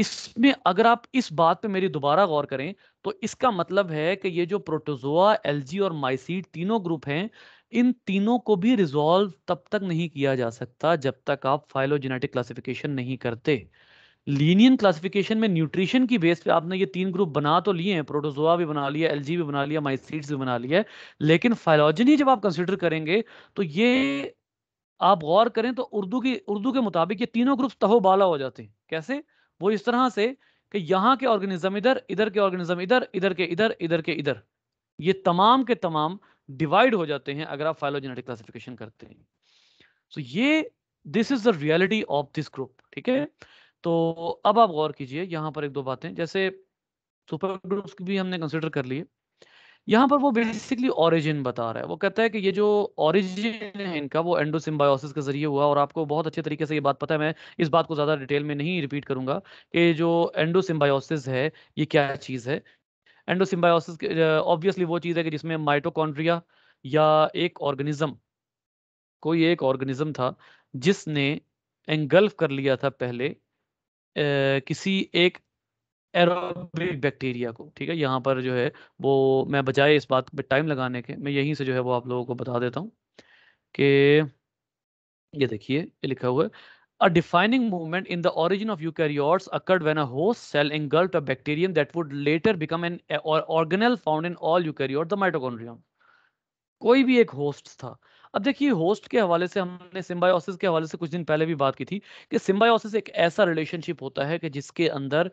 S1: इसमें अगर आप इस बात पे मेरी दोबारा गौर करें तो इसका मतलब है कि ये जो प्रोटोजोआ एलजी और माइसीड तीनों ग्रुप हैं इन तीनों को भी रिजॉल्व तब तक नहीं किया जा सकता जब तक आप फाइलोजेनेटिक क्लासिफिकेशन नहीं करते लीनियन क्लासिफिकेशन में न्यूट्रिशन की बेस पे आपने ये तीन ग्रुप बना तो लिए हैं प्रोटोजोआ भी बना लिया एलजी भी बना लिया माइसीड्स भी बना लिया लेकिन फाइलोजनी जब आप कंसिडर करेंगे तो ये आप गौर करें तो उर्दू की उर्दू के मुताबिक ये तीनों ग्रुप्स तहोबाला हो जाते हैं कैसे वो इस तरह से कि यहाँ के ऑर्गेनिज्म इधर इधर के ऑर्गेनिज्म इधर इधर के इधर इधर के इधर ये तमाम के तमाम डिवाइड हो जाते हैं अगर आप फाइलोजेनेटिक क्लासिफिकेशन करते हैं सो so ये this is the reality of this group ठीक है तो अब आप गौर कीजिए यहाँ पर एक दो बातें जैसे सुपर ग्रुप्स की भी हमने कंसिडर कर लिए यहाँ पर वो बेसिकली ओरिजिन बता रहा है वो कहता है कि ये जो ओरिजिन है इनका वो एंडोसिम्बायोसिस के जरिए हुआ और आपको बहुत अच्छे तरीके से ये बात पता है मैं इस बात को ज़्यादा डिटेल में नहीं रिपीट करूंगा कि जो एंडोसिम्बायोसिस है ये क्या चीज़ है एंडोसिम्बायोसिस ऑब्वियसली वो चीज़ है कि जिसमें माइटोकॉन्ड्रिया या एक ऑर्गेनिज्म कोई एक ऑर्गेनिज्म था जिसने एंगल्फ कर लिया था पहले किसी एक एरोबिक बैक्टीरिया को ठीक है यहाँ पर जो है वो मैं बजाय इस बात पे टाइम लगाने के मैं यहीं से जो है वो आप लोगों को बता देता हूँ कि ये देखिए ये लिखा हुआ है A defining movement in the origin of eukaryotes occurred when a host cell engulfed a bacterium that would later become an organelle found in all eukaryotes, the mitochondrion. कोई भी एक होस्ट था अब देखिए होस्ट के हवाले से हमने सिम्बायोसिस के हवाले से कुछ दिन पहले भी बात की थी कि सिम्बायोसिस एक ऐसा रिलेशनशिप होता है कि जिसके अंदर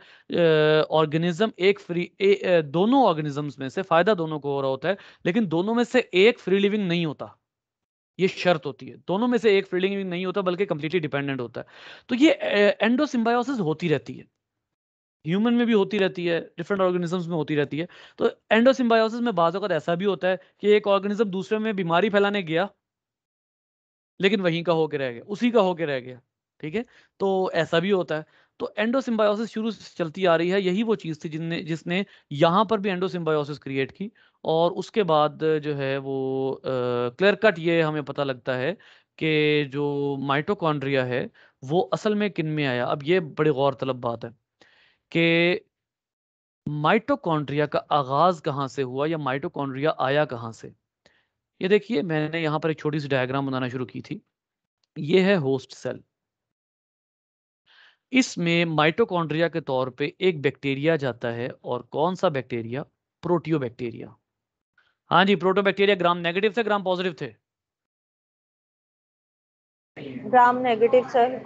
S1: ऑर्गेनिज्म एक फ्री ए, ए, दोनों ऑर्गेनिजम्स में से फायदा दोनों को हो रहा होता है लेकिन दोनों में से एक फ्री लिविंग नहीं होता ये शर्त होती है दोनों में से एक फ्री लिविंग नहीं होता बल्कि कंप्लीटली डिपेंडेंट होता है तो ये एंडोसिम्बायोसिस होती रहती है ह्यूमन में भी होती रहती है डिफरेंट ऑर्गेनिजम्स में होती रहती है तो एंडोसिम्बायोसिस में बाज़ अवत ऐसा भी होता है कि एक ऑर्गेनिज्म दूसरे में बीमारी फैलाने गया लेकिन वहीं का होके रह गया उसी का होके रह गया ठीक है तो ऐसा भी होता है तो एंडोसिम्बायोसिस शुरू से चलती आ रही है यही वो चीज़ थी जिनने जिसने यहाँ पर भी एंडोसिम्बायोसिस क्रिएट की और उसके बाद जो है वो क्लियर कट ये हमें पता लगता है कि जो माइटोकॉन्ड्रिया है वो असल में किन में आया अब ये बड़ी गौर तलब बात है कि माइटोकॉन्ड्रिया का आगाज कहाँ से हुआ या माइटोकॉन्ड्रिया आया कहाँ से ये देखिए मैंने यहाँ पर एक छोटी सी डायग्राम बनाना शुरू की थी ये है होस्ट सेल इसमें माइटोकॉन्ड्रिया के तौर पे एक बैक्टीरिया जाता है और कौन सा बैक्टीरिया प्रोटियो बैक्टीरिया हाँ जी प्रोटो बैक्टीरिया ग्राम नेगेटिव थे ग्राम पॉजिटिव थे
S2: ग्राम नेगेटिव सर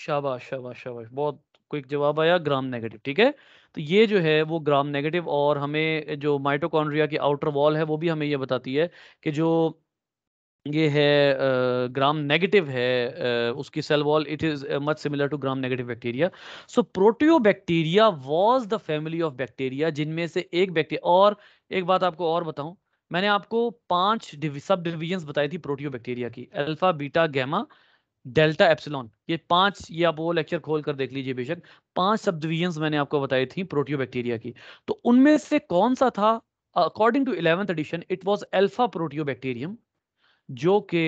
S1: शाबाश शाबाश शाबाश बहुत क्विक जवाब आया ग्राम नेगेटिव ठीक है तो ये जो है वो ग्राम नेगेटिव और हमें जो माइटोकॉन्ड्रिया की आउटर वॉल है वो भी हमें ये बताती है कि जो ये है ग्राम नेगेटिव है उसकी cell wall it is much similar to gram negative bacteria so proteobacteria was the family of bacteria जिनमें से एक बैक्टीरिया और एक बात आपको और बताऊं मैंने आपको पांच सब डिविजन्स बताई थी प्रोटियो बैक्टीरिया की alpha beta gamma delta epsilon ये पांच ये आप वो लेक्चर खोल कर देख लीजिए बेशक पांच सब डिविजन मैंने आपको बताई थी प्रोटियो बैक्टीरिया की तो उनमें से कौन सा था according to eleventh edition it was alpha proteobacterium जो कि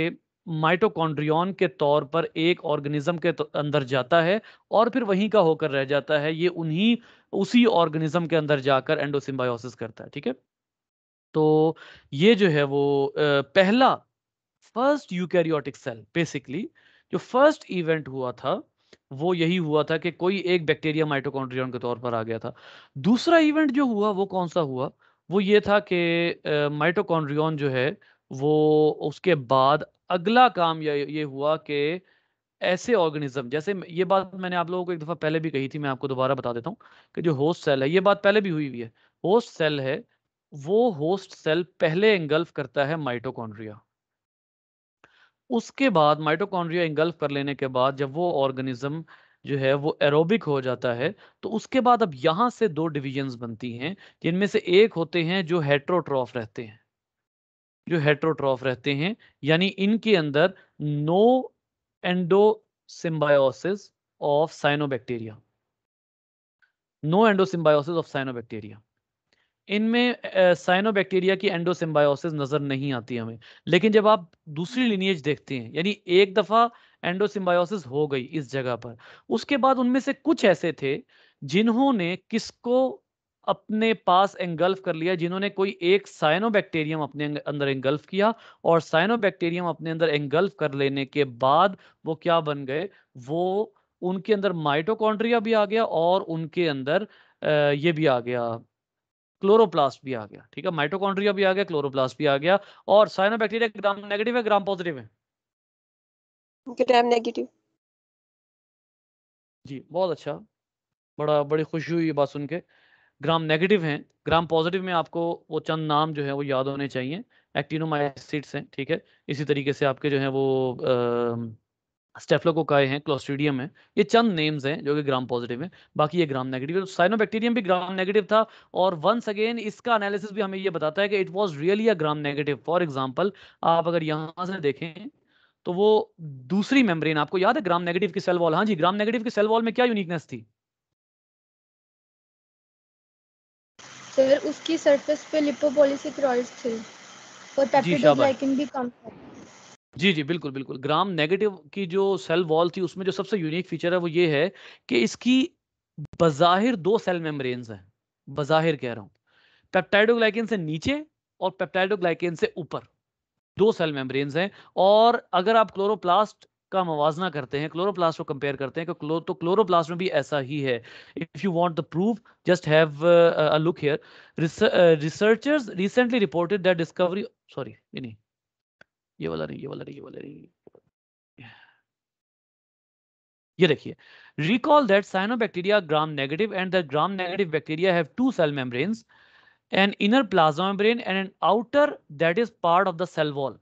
S1: माइटोकॉन्ड्रियन के तौर पर एक ऑर्गेनिज्म के अंदर जाता है और फिर वहीं का होकर रह जाता है ये उन्हीं उसी ऑर्गेनिज्म के अंदर जाकर एंडोसिम्बायोसिस करता है ठीक है तो ये जो है वो पहला फर्स्ट यूकैरियोटिक सेल बेसिकली जो फर्स्ट इवेंट हुआ था वो यही हुआ था कि कोई एक बैक्टीरिया माइटोकॉन्ड्रियन के तौर पर आ गया था दूसरा इवेंट जो हुआ वो कौन सा हुआ वो ये था कि माइटोकॉन्ड्रियन जो है वो उसके बाद अगला काम ये, ये हुआ कि ऐसे ऑर्गेनिज्म जैसे ये बात मैंने आप लोगों को एक दफ़ा पहले भी कही थी मैं आपको दोबारा बता देता हूँ कि जो होस्ट सेल है ये बात पहले भी हुई हुई है होस्ट सेल है वो होस्ट सेल पहले एंगल्फ करता है माइटोकॉन्ड्रिया उसके बाद माइटोकॉन्ड्रिया इंगल्फ कर लेने के बाद जब वो ऑर्गेनिज्म जो है वो एरोबिक हो जाता है तो उसके बाद अब यहां से दो डिविजन्स बनती हैं जिनमें से एक होते हैं जो हेट्रोट्रॉफ रहते हैं जो हेट्रोट्रॉफ रहते हैं यानी इनके अंदर no endosymbiosis of cyanobacteria no endosymbiosis of cyanobacteria इनमें साइनोबैक्टीरिया की एंडोसिम्बायोसिस नजर नहीं आती हमें लेकिन जब आप दूसरी लिनियज हम्म। देखते हैं यानी एक दफा एंडोसिम्बायोसिस हो गई इस जगह पर उसके बाद उनमें से कुछ ऐसे थे जिन्होंने किसको अपने पास एंगल्फ कर लिया जिन्होंने कोई एक साइनोबैक्टीरियम अपने अंदर एंगल्फ किया और साइनोबैक्टीरियम अपने अंदर एंगल्फ कर लेने के बाद वो क्या बन गए वो उनके अंदर माइटोकॉन्ड्रिया भी आ गया और उनके अंदर ये भी आ गया क्लोरोप्लास्ट भी आ गया ठीक है माइटोकॉन्ड्रिया भी आ गया क्लोरोप्लास्ट भी आ गया और साइनोबैक्टीरिया ग्राम नेगेटिव है ग्राम पॉजिटिव है
S2: ग्राम नेगेटिव
S1: जी बहुत अच्छा बड़ा बड़ी खुशी हुई ये बात सुन के ग्राम नेगेटिव हैं ग्राम पॉजिटिव में आपको वो चंद नाम जो है वो याद होने चाहिए एक्टिनोमाइसिट्स हैं ठीक है इसी तरीके से आपके जो है वो आ, स्टेफ्लोकोकाई हैं क्लोस्ट्रीडियम है ये चंद नेम्स हैं जो कि ग्राम पॉजिटिव हैं बाकी ये ग्राम नेगेटिव है साइनोबैक्टीरियम भी ग्राम नेगेटिव था और वंस अगेन इसका एनालिसिस भी हमें ये बताता है कि it was really a gram negative for example आप अगर यहाँ से देखें तो वो दूसरी मेम्ब्रेन आपको याद है ग्राम नेगेटिव की सेल वॉल हाँ जी ग्राम नेगेटिव की सेल वॉल में क्या यूनिकनेस थी
S2: सर उसकी सरफेस पे लिपोपॉलीसिक रॉइड्स थे और पेप्टिडोग्लाइकन भी कम था
S1: जी जी बिल्कुल बिल्कुल ग्राम नेगेटिव की जो सेल वॉल थी उसमें जो सबसे यूनिक फीचर है वो ये है कि इसकी बज़ाहिर दो सेल मेम्ब्रेन्स हैं बज़ाहिर कह रहा हूँ पेप्टाइडोग्लाइकिन से नीचे और पेप्टाइडोग्लाइकिन से ऊपर दो सेल मेम्ब्रेन्स हैं और अगर आप क्लोरोप्लास्ट का मुजना करते हैं क्लोरोप्लास्ट को कंपेयर करते हैं तो, तो क्लोरोप्लास्ट में भी ऐसा ही है if you want the proof just have a look here researchers recently reported that discovery sorry नहीं ये वाला नहीं ये वाला नहीं ये वाला नहीं ये देखिए recall that cyanobacteria gram negative and the gram negative bacteria have two cell membranes an inner plasma membrane and an outer that is part of the cell wall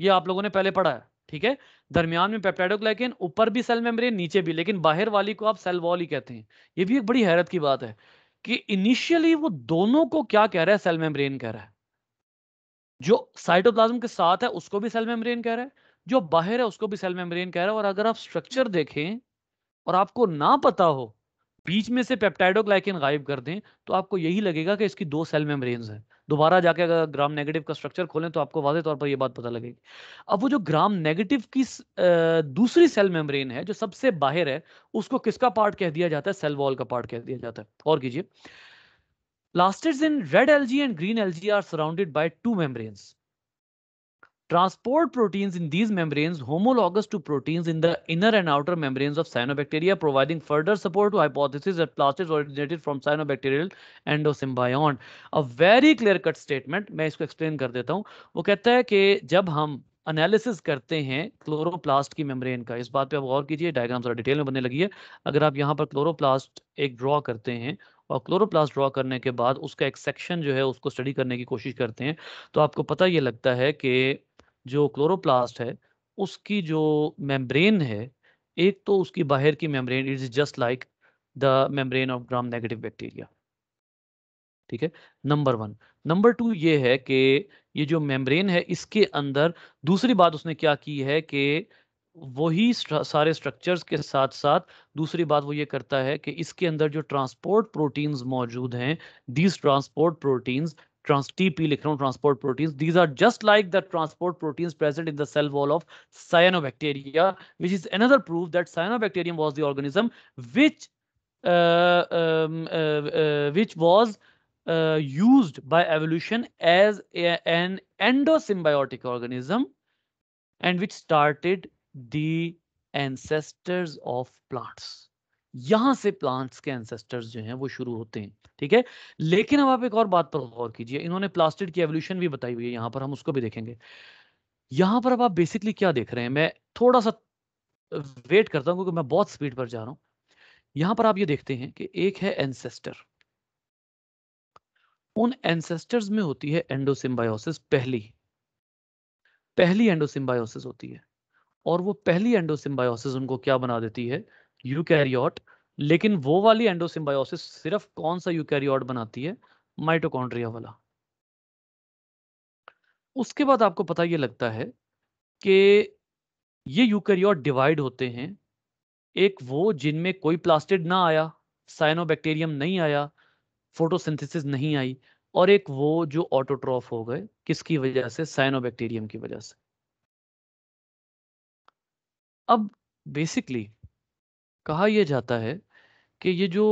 S1: ये आप लोगों ने पहले पढ़ा है ठीक है दरमियान में पेप्टाइडोग्लाइकन ऊपर भी सेल मेम्ब्रेन नीचे भी लेकिन बाहर वाली को आप सेल वॉल ही कहते हैं ये भी एक बड़ी हैरत की बात है कि इनिशियली वो दोनों को क्या कह रहा है सेल मेम्ब्रेन कह रहा है जो साइटोप्लाज्म के साथ है उसको भी सेल मेम्ब्रेन कह रहा है जो बाहर है उसको भी सेल मेम्ब्रेन कह रहा है और अगर आप स्ट्रक्चर देखें और आपको ना पता हो बीच में से पेप्टाइडोग्लाइकिन गायब कर दें तो आपको यही लगेगा कि इसकी दो सेल मेम्ब्रेन है दोबारा जाके अगर ग्राम नेगेटिव का स्ट्रक्चर खोलें तो आपको वाजे तौर पर यह बात पता लगेगी अब वो जो ग्राम नेगेटिव की दूसरी सेल मेम्ब्रेन है जो सबसे बाहर है उसको किसका पार्ट कह दिया जाता है सेल वॉल का पार्ट कह दिया जाता है और कीजिए Blasters in red algae and green algae are surrounded by two membranes. Transport proteins in these membranes homologous to proteins in the inner and outer membranes of cyanobacteria, providing further support to hypothesis that plastids originated from cyanobacterial endosymbiont. A very clear-cut statement. मैं इसको explain कर देता हूँ वो कहता है कि जब हम एनालिसिस करते हैं क्लोरोप्लास्ट की मेम्ब्रेन का इस बात पे आप गौर कीजिए डायग्राम थोड़ा डिटेल में बनने लगी है अगर आप यहाँ पर क्लोरोप्लास्ट एक ड्रॉ करते हैं और क्लोरोप्लास्ट ड्रॉ करने के बाद उसका एक सेक्शन जो है उसको स्टडी करने की कोशिश करते हैं तो आपको पता ये लगता है कि जो क्लोरोप्लास्ट है उसकी जो मेम्ब्रेन है एक तो उसकी बाहर की membrane it is just like the membrane of gram negative bacteria ठीक है नंबर वन नंबर टू ये है कि ये जो मेम्ब्रेन है इसके अंदर दूसरी बात उसने क्या की है कि वही सारे स्ट्रक्चर्स के साथ साथ दूसरी बात वो ये करता है कि इसके अंदर जो ट्रांसपोर्ट प्रोटीन्स मौजूद हैं these transport proteins trans TP लिख रहा हूँ transport proteins these are just like the transport proteins present in the cell wall of cyanobacteria which is another proof that cyanobacterium was the organism which which was use by evolution as an endosymbiotic organism and which started the ancestors of plants यहां से प्लांट्स के एंसेस्टर्स जो हैं वो शुरू होते हैं ठीक है लेकिन अब आप एक और बात पर गौर कीजिए इन्होंने प्लास्टिड की एवोल्यूशन भी बताई हुई है यहां पर हम उसको भी देखेंगे यहां पर अब आप बेसिकली क्या देख रहे हैं मैं थोड़ा सा वेट करता हूं क्योंकि मैं बहुत स्पीड पर जा रहा हूं यहां पर आप ये देखते हैं कि एक है एनसेस्टर उन एनसेस्टर्स में होती है एंडोसिम्बायोसिस पहली पहली एंडोसिम्बायोसिस होती है और वो पहली एंडोसिम्बायोसिस उनको क्या बना देती है यूकैरियोट लेकिन वो वाली एंडोसिम्बायोसिस सिर्फ कौन सा यूकैरियोट बनाती है माइटोकॉन्ड्रिया वाला उसके बाद आपको पता ये लगता है कि ये यूकैरियोट डिवाइड होते हैं एक वो जिनमें कोई प्लास्टिड ना आया साइनोबैक्टीरियम नहीं आया फोटोसिंथेसिस नहीं आई और एक वो जो ऑटोट्रॉफ हो गए किसकी वजह से साइनोबैक्टीरियम की वजह से अब बेसिकली कहा यह जाता है कि ये जो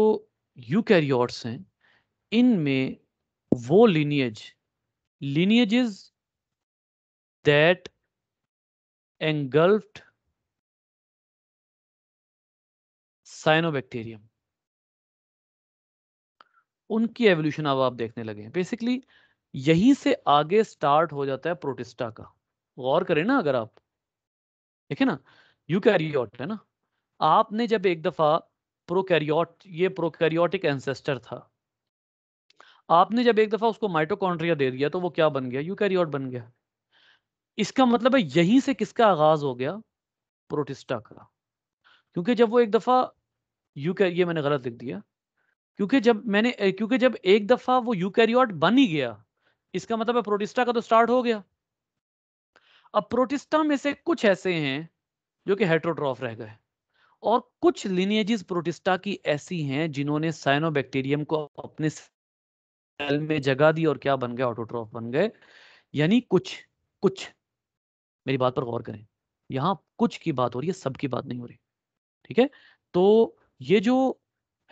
S1: यू यूकैरियोट्स हैं इनमें वो lineages lineages
S2: that engulfed cyanobacterium
S1: उनकी एवोल्यूशन अब आप देखने लगे हैं बेसिकली यहीं से आगे स्टार्ट हो जाता है प्रोटिस्टा का गौर करें ना अगर आप देखे ना यूकैरियोट है ना आपने जब एक दफा प्रोकैरियोट ये प्रोकैरियोटिक एंसेस्टर था आपने जब एक दफा उसको माइटोकॉन्ड्रिया दे दिया तो वो क्या बन गया यूकैरियोट बन गया इसका मतलब है यहीं से किसका आगाज हो गया प्रोटिस्टा का क्योंकि जब वो एक दफा यू ये मैंने गलत लिख दिया क्योंकि जब मैंने क्योंकि जब एक दफा वो यूकैरियोट बन ही गया इसका मतलब है प्रोटिस्टा का तो स्टार्ट हो गया अब प्रोटिस्टा में से कुछ ऐसे हैं जो कि हेट्रोट्रॉफ रह गए और कुछ लिनियजेस प्रोटिस्टा की ऐसी हैं जिन्होंने साइनोबैक्टीरियम को अपने सेल में जगह दी और क्या बन गए ऑटोट्रॉफ बन गए यानी कुछ कुछ मेरी बात पर गौर करें यहाँ कुछ की बात हो रही है सब की बात नहीं हो रही ठीक है तो ये जो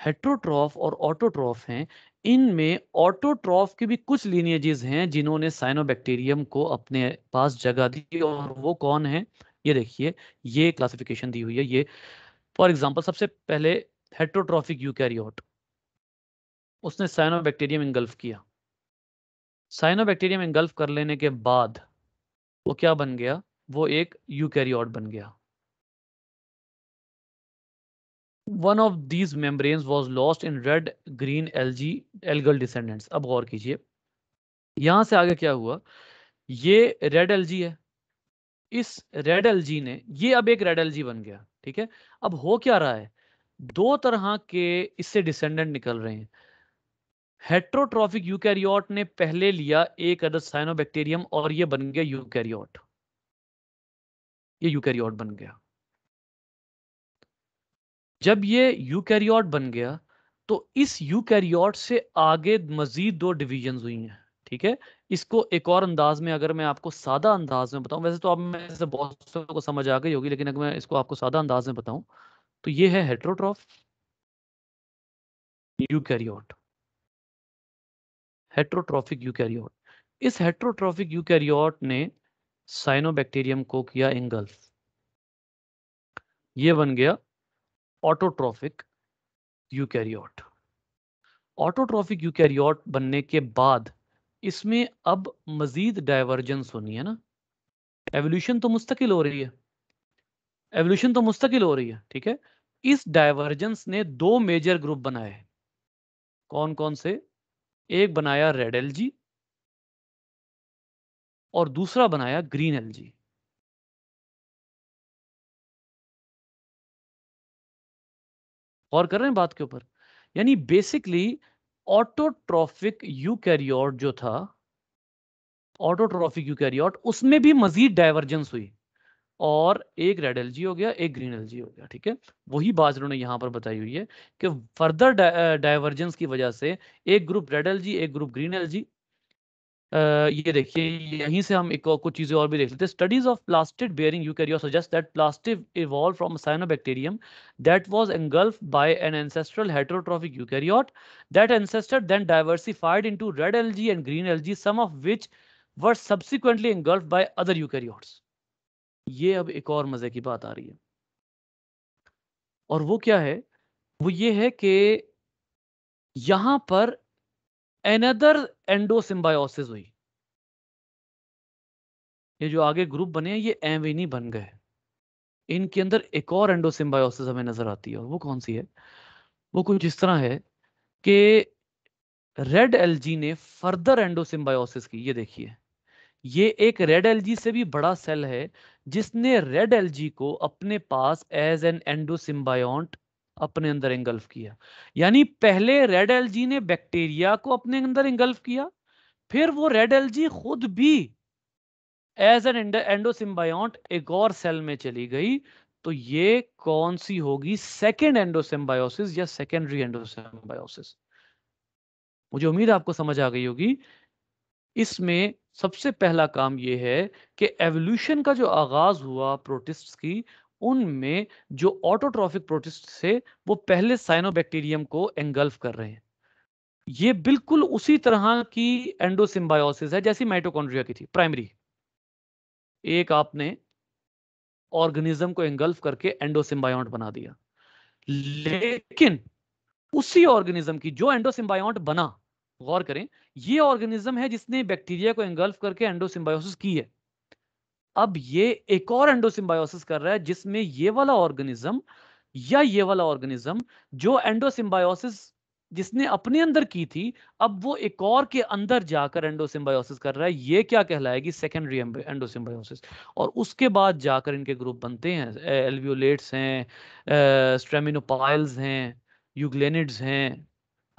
S1: हेट्रोट्रॉफ और ऑटोट्रॉफ हैं इनमें ऑटोट्रॉफ के भी कुछ लीनियजेज हैं जिन्होंने साइनोबैक्टीरियम को अपने पास जगह दी और वो कौन है ये देखिए ये क्लासिफिकेशन दी हुई है ये फॉर एग्जाम्पल सबसे पहले हेट्रोट्रॉफिक यूकैरियोट उसने साइनोबैक्टीरियम इंगल्फ किया साइनोबैक्टीरियम इंगल्फ कर लेने के बाद वो क्या बन गया वो एक यूकैरियोट बन गया one of these membrane was lost in red green algae algal descendants अब गौर कीजिए यहां से आगे क्या हुआ ये रेड जी है इस रेड एलजी ने ये अब एक रेड एलजी बन गया ठीक है अब हो क्या रहा है दो तरह के इससे डिसेंडेंट निकल रहे हैं हेट्रोट्रॉफिक यूकैरियोट ने पहले लिया एक अदर साइनोबैक्टीरियम और ये बन गया यूकैरियोट ये यूकैरियोट बन गया जब ये यूकैरियोट बन गया तो इस यूकैरियोट से आगे मजीद दो डिवीजन हुई हैं ठीक है इसको एक और अंदाज में अगर मैं आपको सादा अंदाज में बताऊं वैसे तो आप में से बहुत को समझ आ गई होगी लेकिन अगर मैं इसको आपको सादा अंदाज में बताऊं तो ये है हेट्रोट्रॉफ यूकैरियोट हेट्रोट्रॉफिक यूकैरियोट इस हेट्रोट्रॉफिक यूकैरियोट ने साइनोबैक्टीरियम को किया इंगल्फ ये बन गया ऑटोट्रॉफिक यूकैरियोट ऑटोट्रॉफिक यूकैरियोट बनने के बाद इसमें अब मजीद डाइवर्जेंस होनी है ना एवोल्यूशन तो मुस्तकिल हो रही है एवोल्यूशन तो मुस्तकिल हो रही है ठीक है इस डाइवर्जेंस ने दो मेजर ग्रुप बनाए हैं
S2: कौन कौन से एक बनाया रेड एल जी और दूसरा बनाया ग्रीन एल जी और कर रहे हैं बात के ऊपर यानी बेसिकली
S1: ऑटोट्रॉफिक यूकैरियोट जो था ऑटोट्रॉफिक यूकैरियोट उसमें भी मजीद डाइवर्जेंस हुई और एक रेड एलजी हो गया एक ग्रीन एलजी हो गया ठीक है वही बात उन्होंने यहां पर बताई हुई है कि फर्दर डाइवर्जेंस की वजह से एक ग्रुप रेड एलजी एक ग्रुप ग्रीन एलजी ये देखिए यहीं से हम एक और कुछ चीज़ें और भी देख लेते हैं studies of plastid bearing eukaryotes suggest that plastic evolve from cyano cyanobacterium that was engulf by an ancestral heterotrophic eukaryote that ancestor then diversified into red algae and green algae some of which were subsequently engulf by other eukaryotes ये अब एक और मजे की बात आ रही है और वो क्या है वो ये है कि यहां पर एनदर एंडोसिम्बायोसिस हुई ये जो आगे ग्रुप बने हैं ये एवेनी बन गए इनके अंदर एक और एंडोसिम्बायोसिस हमें नजर आती है और वो कौन सी है वो कुछ इस तरह है कि रेड एलजी ने फर्दर एंडोसिम्बायोसिस की ये देखिए ये एक रेड एलजी से भी बड़ा सेल है जिसने रेड एलजी को अपने पास एज एन एंडोसिम्बायोंट अपने अंदर इंगल्फ किया यानी पहले रेड एलजी ने बैक्टीरिया को अपने अंदर इंगल्फ किया फिर वो रेड एलजी खुद भी एज एन एंडोसिम्बायट एक और सेल में चली गई तो ये कौन सी होगी सेकेंड एंडोसिम्बायोसिस या सेकेंडरी एंडोसिम्बायोसिस मुझे उम्मीद आपको समझ आ गई होगी इसमें सबसे पहला काम यह है कि एवोल्यूशन का जो आगाज हुआ प्रोटिस्ट की उनमें जो ऑटोट्रॉफिक प्रोटिस्ट थे वो पहले साइनोबैक्टीरियम को एंगल्फ कर रहे हैं ये बिल्कुल उसी तरह की एंडोसिम्बायोसिस है जैसी माइटोकॉन्ड्रिया की थी प्राइमरी एक आपने ऑर्गेनिज्म को एंगल्फ करके एंडोसिम्बायोट बना दिया लेकिन उसी ऑर्गेनिज्म की जो एंडोसिम्बायोट बना गौर करें ये ऑर्गेनिज्म है जिसने बैक्टीरिया को एंगल्फ करके एंडोसिम्बायोसिस की है अब ये एक और एंडोसिम्बायोसिस कर रहा है जिसमें ये वाला ऑर्गेनिज्म या ये वाला ऑर्गेनिज्म जो एंडोसिम्बायोसिस जिसने अपने अंदर की थी अब वो एक और के अंदर जाकर एंडोसिम्बायोसिस कर रहा है ये क्या कहलाएगी सेकेंडरी एंडोसिम्बायोसिस और उसके बाद जाकर इनके ग्रुप बनते हैं एल्वियोलेट्स हैं स्ट्रेमिनोपाइल्स हैं यूग्लेनिड्स हैं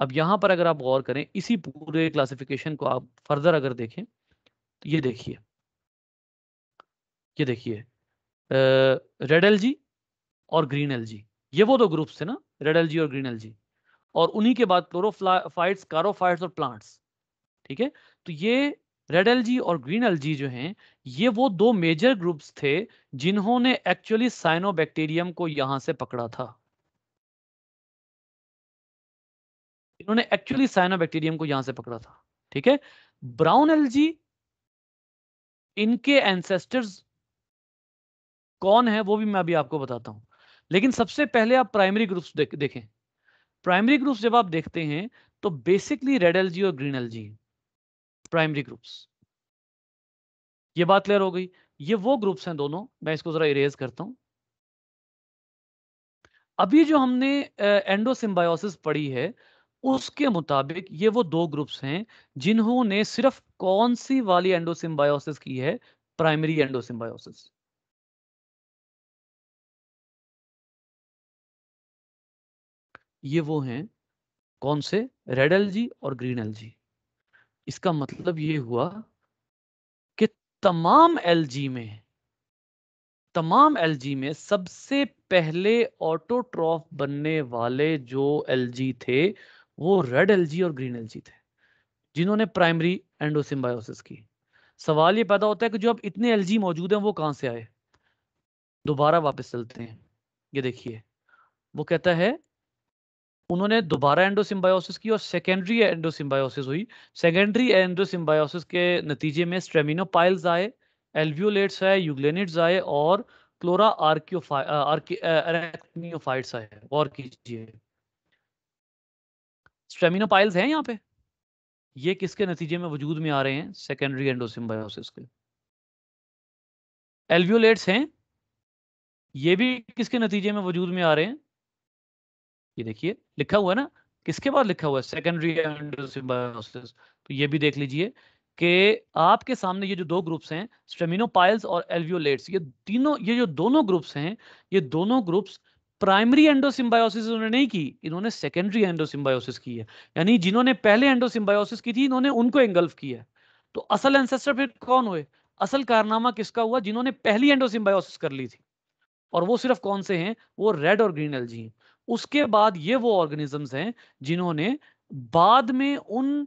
S1: अब यहां पर अगर आप गौर करें इसी पूरे क्लासिफिकेशन को आप फर्दर अगर देखें तो ये देखिए ये देखिए रेड एल और ग्रीन एल ये वो दो ग्रुप्स थे ना रेड एल और ग्रीन एल और उन्हीं के बाद क्लोरोफाइट्स कारोफाइट्स और प्लांट्स ठीक है तो ये रेड एल और ग्रीन एल जो हैं ये वो दो मेजर ग्रुप्स थे जिन्होंने एक्चुअली साइनोबैक्टीरियम को यहां से पकड़ा था इन्होंने एक्चुअली साइनोबैक्टीरियम को यहां से पकड़ा था ठीक है ब्राउन जी इनके एंसेस्टर्स कौन है वो भी मैं अभी आपको बताता हूं लेकिन सबसे पहले आप प्राइमरी ग्रुप्स देख, देखें प्राइमरी ग्रुप्स जब आप देखते हैं तो बेसिकली रेड एल और ग्रीन जी प्राइमरी ग्रुप्स ये बात क्लियर हो गई ये वो ग्रुप्स हैं दोनों मैं इसको जरा इरेज करता हूं अभी जो हमने एंडोसिम्बायोसिस पढ़ी है उसके मुताबिक ये वो दो ग्रुप्स हैं जिन्होंने सिर्फ कौन सी वाली एंडोसिम्बायोसिस की
S2: है प्राइमरी एंडोसिम्बायोसिस ये वो हैं कौन से रेड
S1: जी और ग्रीन जी इसका मतलब ये हुआ कि तमाम जी में तमाम जी में सबसे पहले ऑटोट्रॉफ बनने वाले जो जी थे वो रेड जी और ग्रीन जी थे जिन्होंने प्राइमरी एंडोसिम्बायोसिस की सवाल ये पैदा होता है कि जो अब इतने जी मौजूद हैं वो कहाँ से आए दोबारा वापस चलते हैं ये देखिए वो कहता है उन्होंने दोबारा एंडोसिम्बायोसिस की और सेकेंडरी एंडोसिम्बायोसिस हुई सेकेंडरी एंडोसिम्बायोसिस के नतीजे में स्ट्रेमिनोपाइल्स आए एल्वियोलेट्स आए यूगलेनिट्स आए और क्लोरा आर्क्योफाइट्स uh, uh, आए और कीजिए स्ट्रेमिनोपाइल्स हैं यहाँ पे ये किसके नतीजे में वजूद में आ रहे हैं सेकेंडरी एंडोसिम्बायोसिस के एल्वियोलेट्स हैं ये भी किसके नतीजे में वजूद में आ रहे हैं ये देखिए लिखा हुआ है ना किसके बाद लिखा हुआ है सेकेंडरी एंडोसिम्बायोसिस तो ये भी देख लीजिए कि आपके सामने ये जो दो ग्रुप्स हैं स्ट्रेमिनोपाइल्स और एल्वियोलेट्स ये तीनों ये जो दोनों ग्रुप्स हैं ये दोनों ग्रुप्स प्राइमरी एंडोसिम्बायोसिस उन्होंने नहीं की इन्होंने सेकेंडरी एंडोसिम्बायोसिस की है यानी जिन्होंने पहले एंडोसिम्बायोसिस की थी इन्होंने उनको एंगल्फ किया है तो असल एंसेस्टर फिर कौन हुए असल कारनामा किसका हुआ जिन्होंने पहली एंडोसिम्बायोसिस कर ली थी और वो सिर्फ कौन से हैं वो रेड और ग्रीन एलजी हैं उसके बाद ये वो ऑर्गेनिजम्स हैं जिन्होंने बाद में उन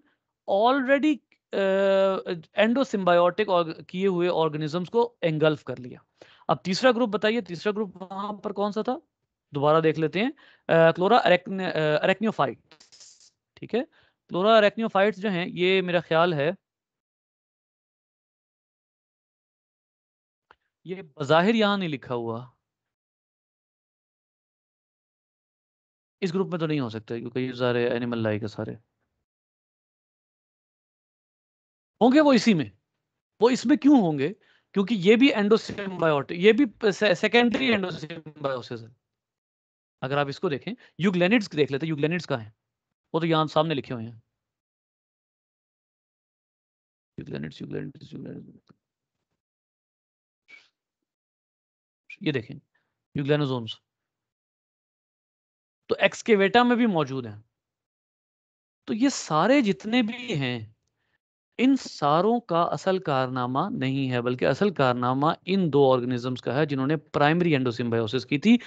S1: ऑलरेडी एंडोसिम्बायोटिक किए हुए ऑर्गेनिजम्स को एंगल्फ कर लिया अब तीसरा ग्रुप बताइए तीसरा ग्रुप वहां पर कौन सा था दोबारा देख लेते हैं क्लोरा अरेक्नियोफाइट ठीक है
S2: क्लोरा अरेक्नियोफाइट जो हैं ये मेरा ख्याल है ये बाहिर यहां नहीं लिखा हुआ इस ग्रुप में तो नहीं हो सकते क्योंकि ये सारे एनिमल लाइक है सारे होंगे वो इसी में वो इसमें क्यों
S1: होंगे क्योंकि ये भी एंडोसिम्बायोटिक ये भी सेकेंडरी एंडोसिम्बायोसिस है अगर आप इसको देखें यूग्लेनिड्स देख लेते यूग्लेनिड्स का है वो तो यहां सामने लिखे हुए
S2: हैं यूग्लेनिड्स यूग्लेनिड्स यूग्लेनिड्स ये देखें यूग्लेनोसोम्स तो एक्सकेवेटा में भी मौजूद हैं तो ये
S1: सारे जितने भी हैं इन सारों का असल कारनामा नहीं है बल्कि असल कारनामा इन दो ऑर्गेनिजम्स का है जिन्होंने प्राइमरी एंडोसिम्बायोसिस की थी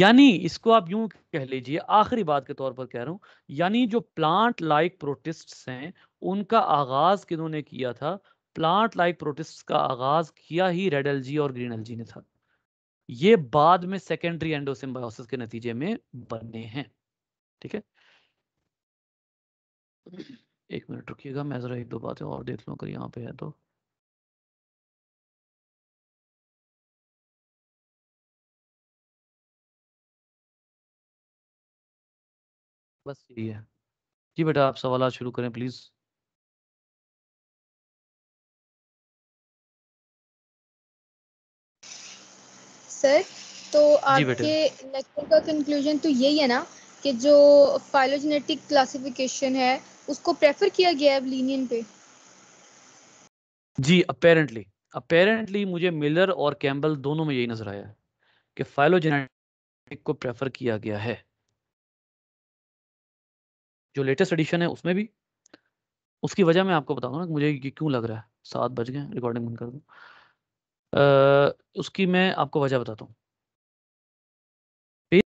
S1: यानी इसको आप यूं कह लीजिए आखिरी बात के तौर पर कह रहा हूं यानी जो प्लांट लाइक प्रोटिस्ट्स हैं उनका आगाज किन्होंने किया था प्लांट लाइक प्रोटिस्ट्स का आगाज किया ही रेड एलजी और ग्रीन एलजी ने था ये बाद में सेकेंडरी एंडोसिम्बायोसिस के नतीजे में बने हैं ठीक है
S2: एक मिनट रुकिएगा मैं जरा एक दो बातें और देख लूँ अगर यहाँ पे है तो बस यही है जी बेटा आप सवाल शुरू करें प्लीज़ सर तो आपके लेक्चर का कंक्लूजन तो यही है ना कि जो फाइलोजेनेटिक क्लासिफिकेशन है उसको प्रेफर किया गया है लीनियन पे
S1: जी अपेरेंटली अपेरेंटली मुझे मिलर और कैम्बल दोनों में यही नजर आया कि फाइलोजेनेटिक को प्रेफर किया गया है जो लेटेस्ट एडिशन है उसमें भी उसकी वजह मैं आपको बताऊंगा ना मुझे क्यों लग रहा है सात बज गए रिकॉर्डिंग बंद कर दूँ
S2: उसकी मैं आपको वजह बताता हूँ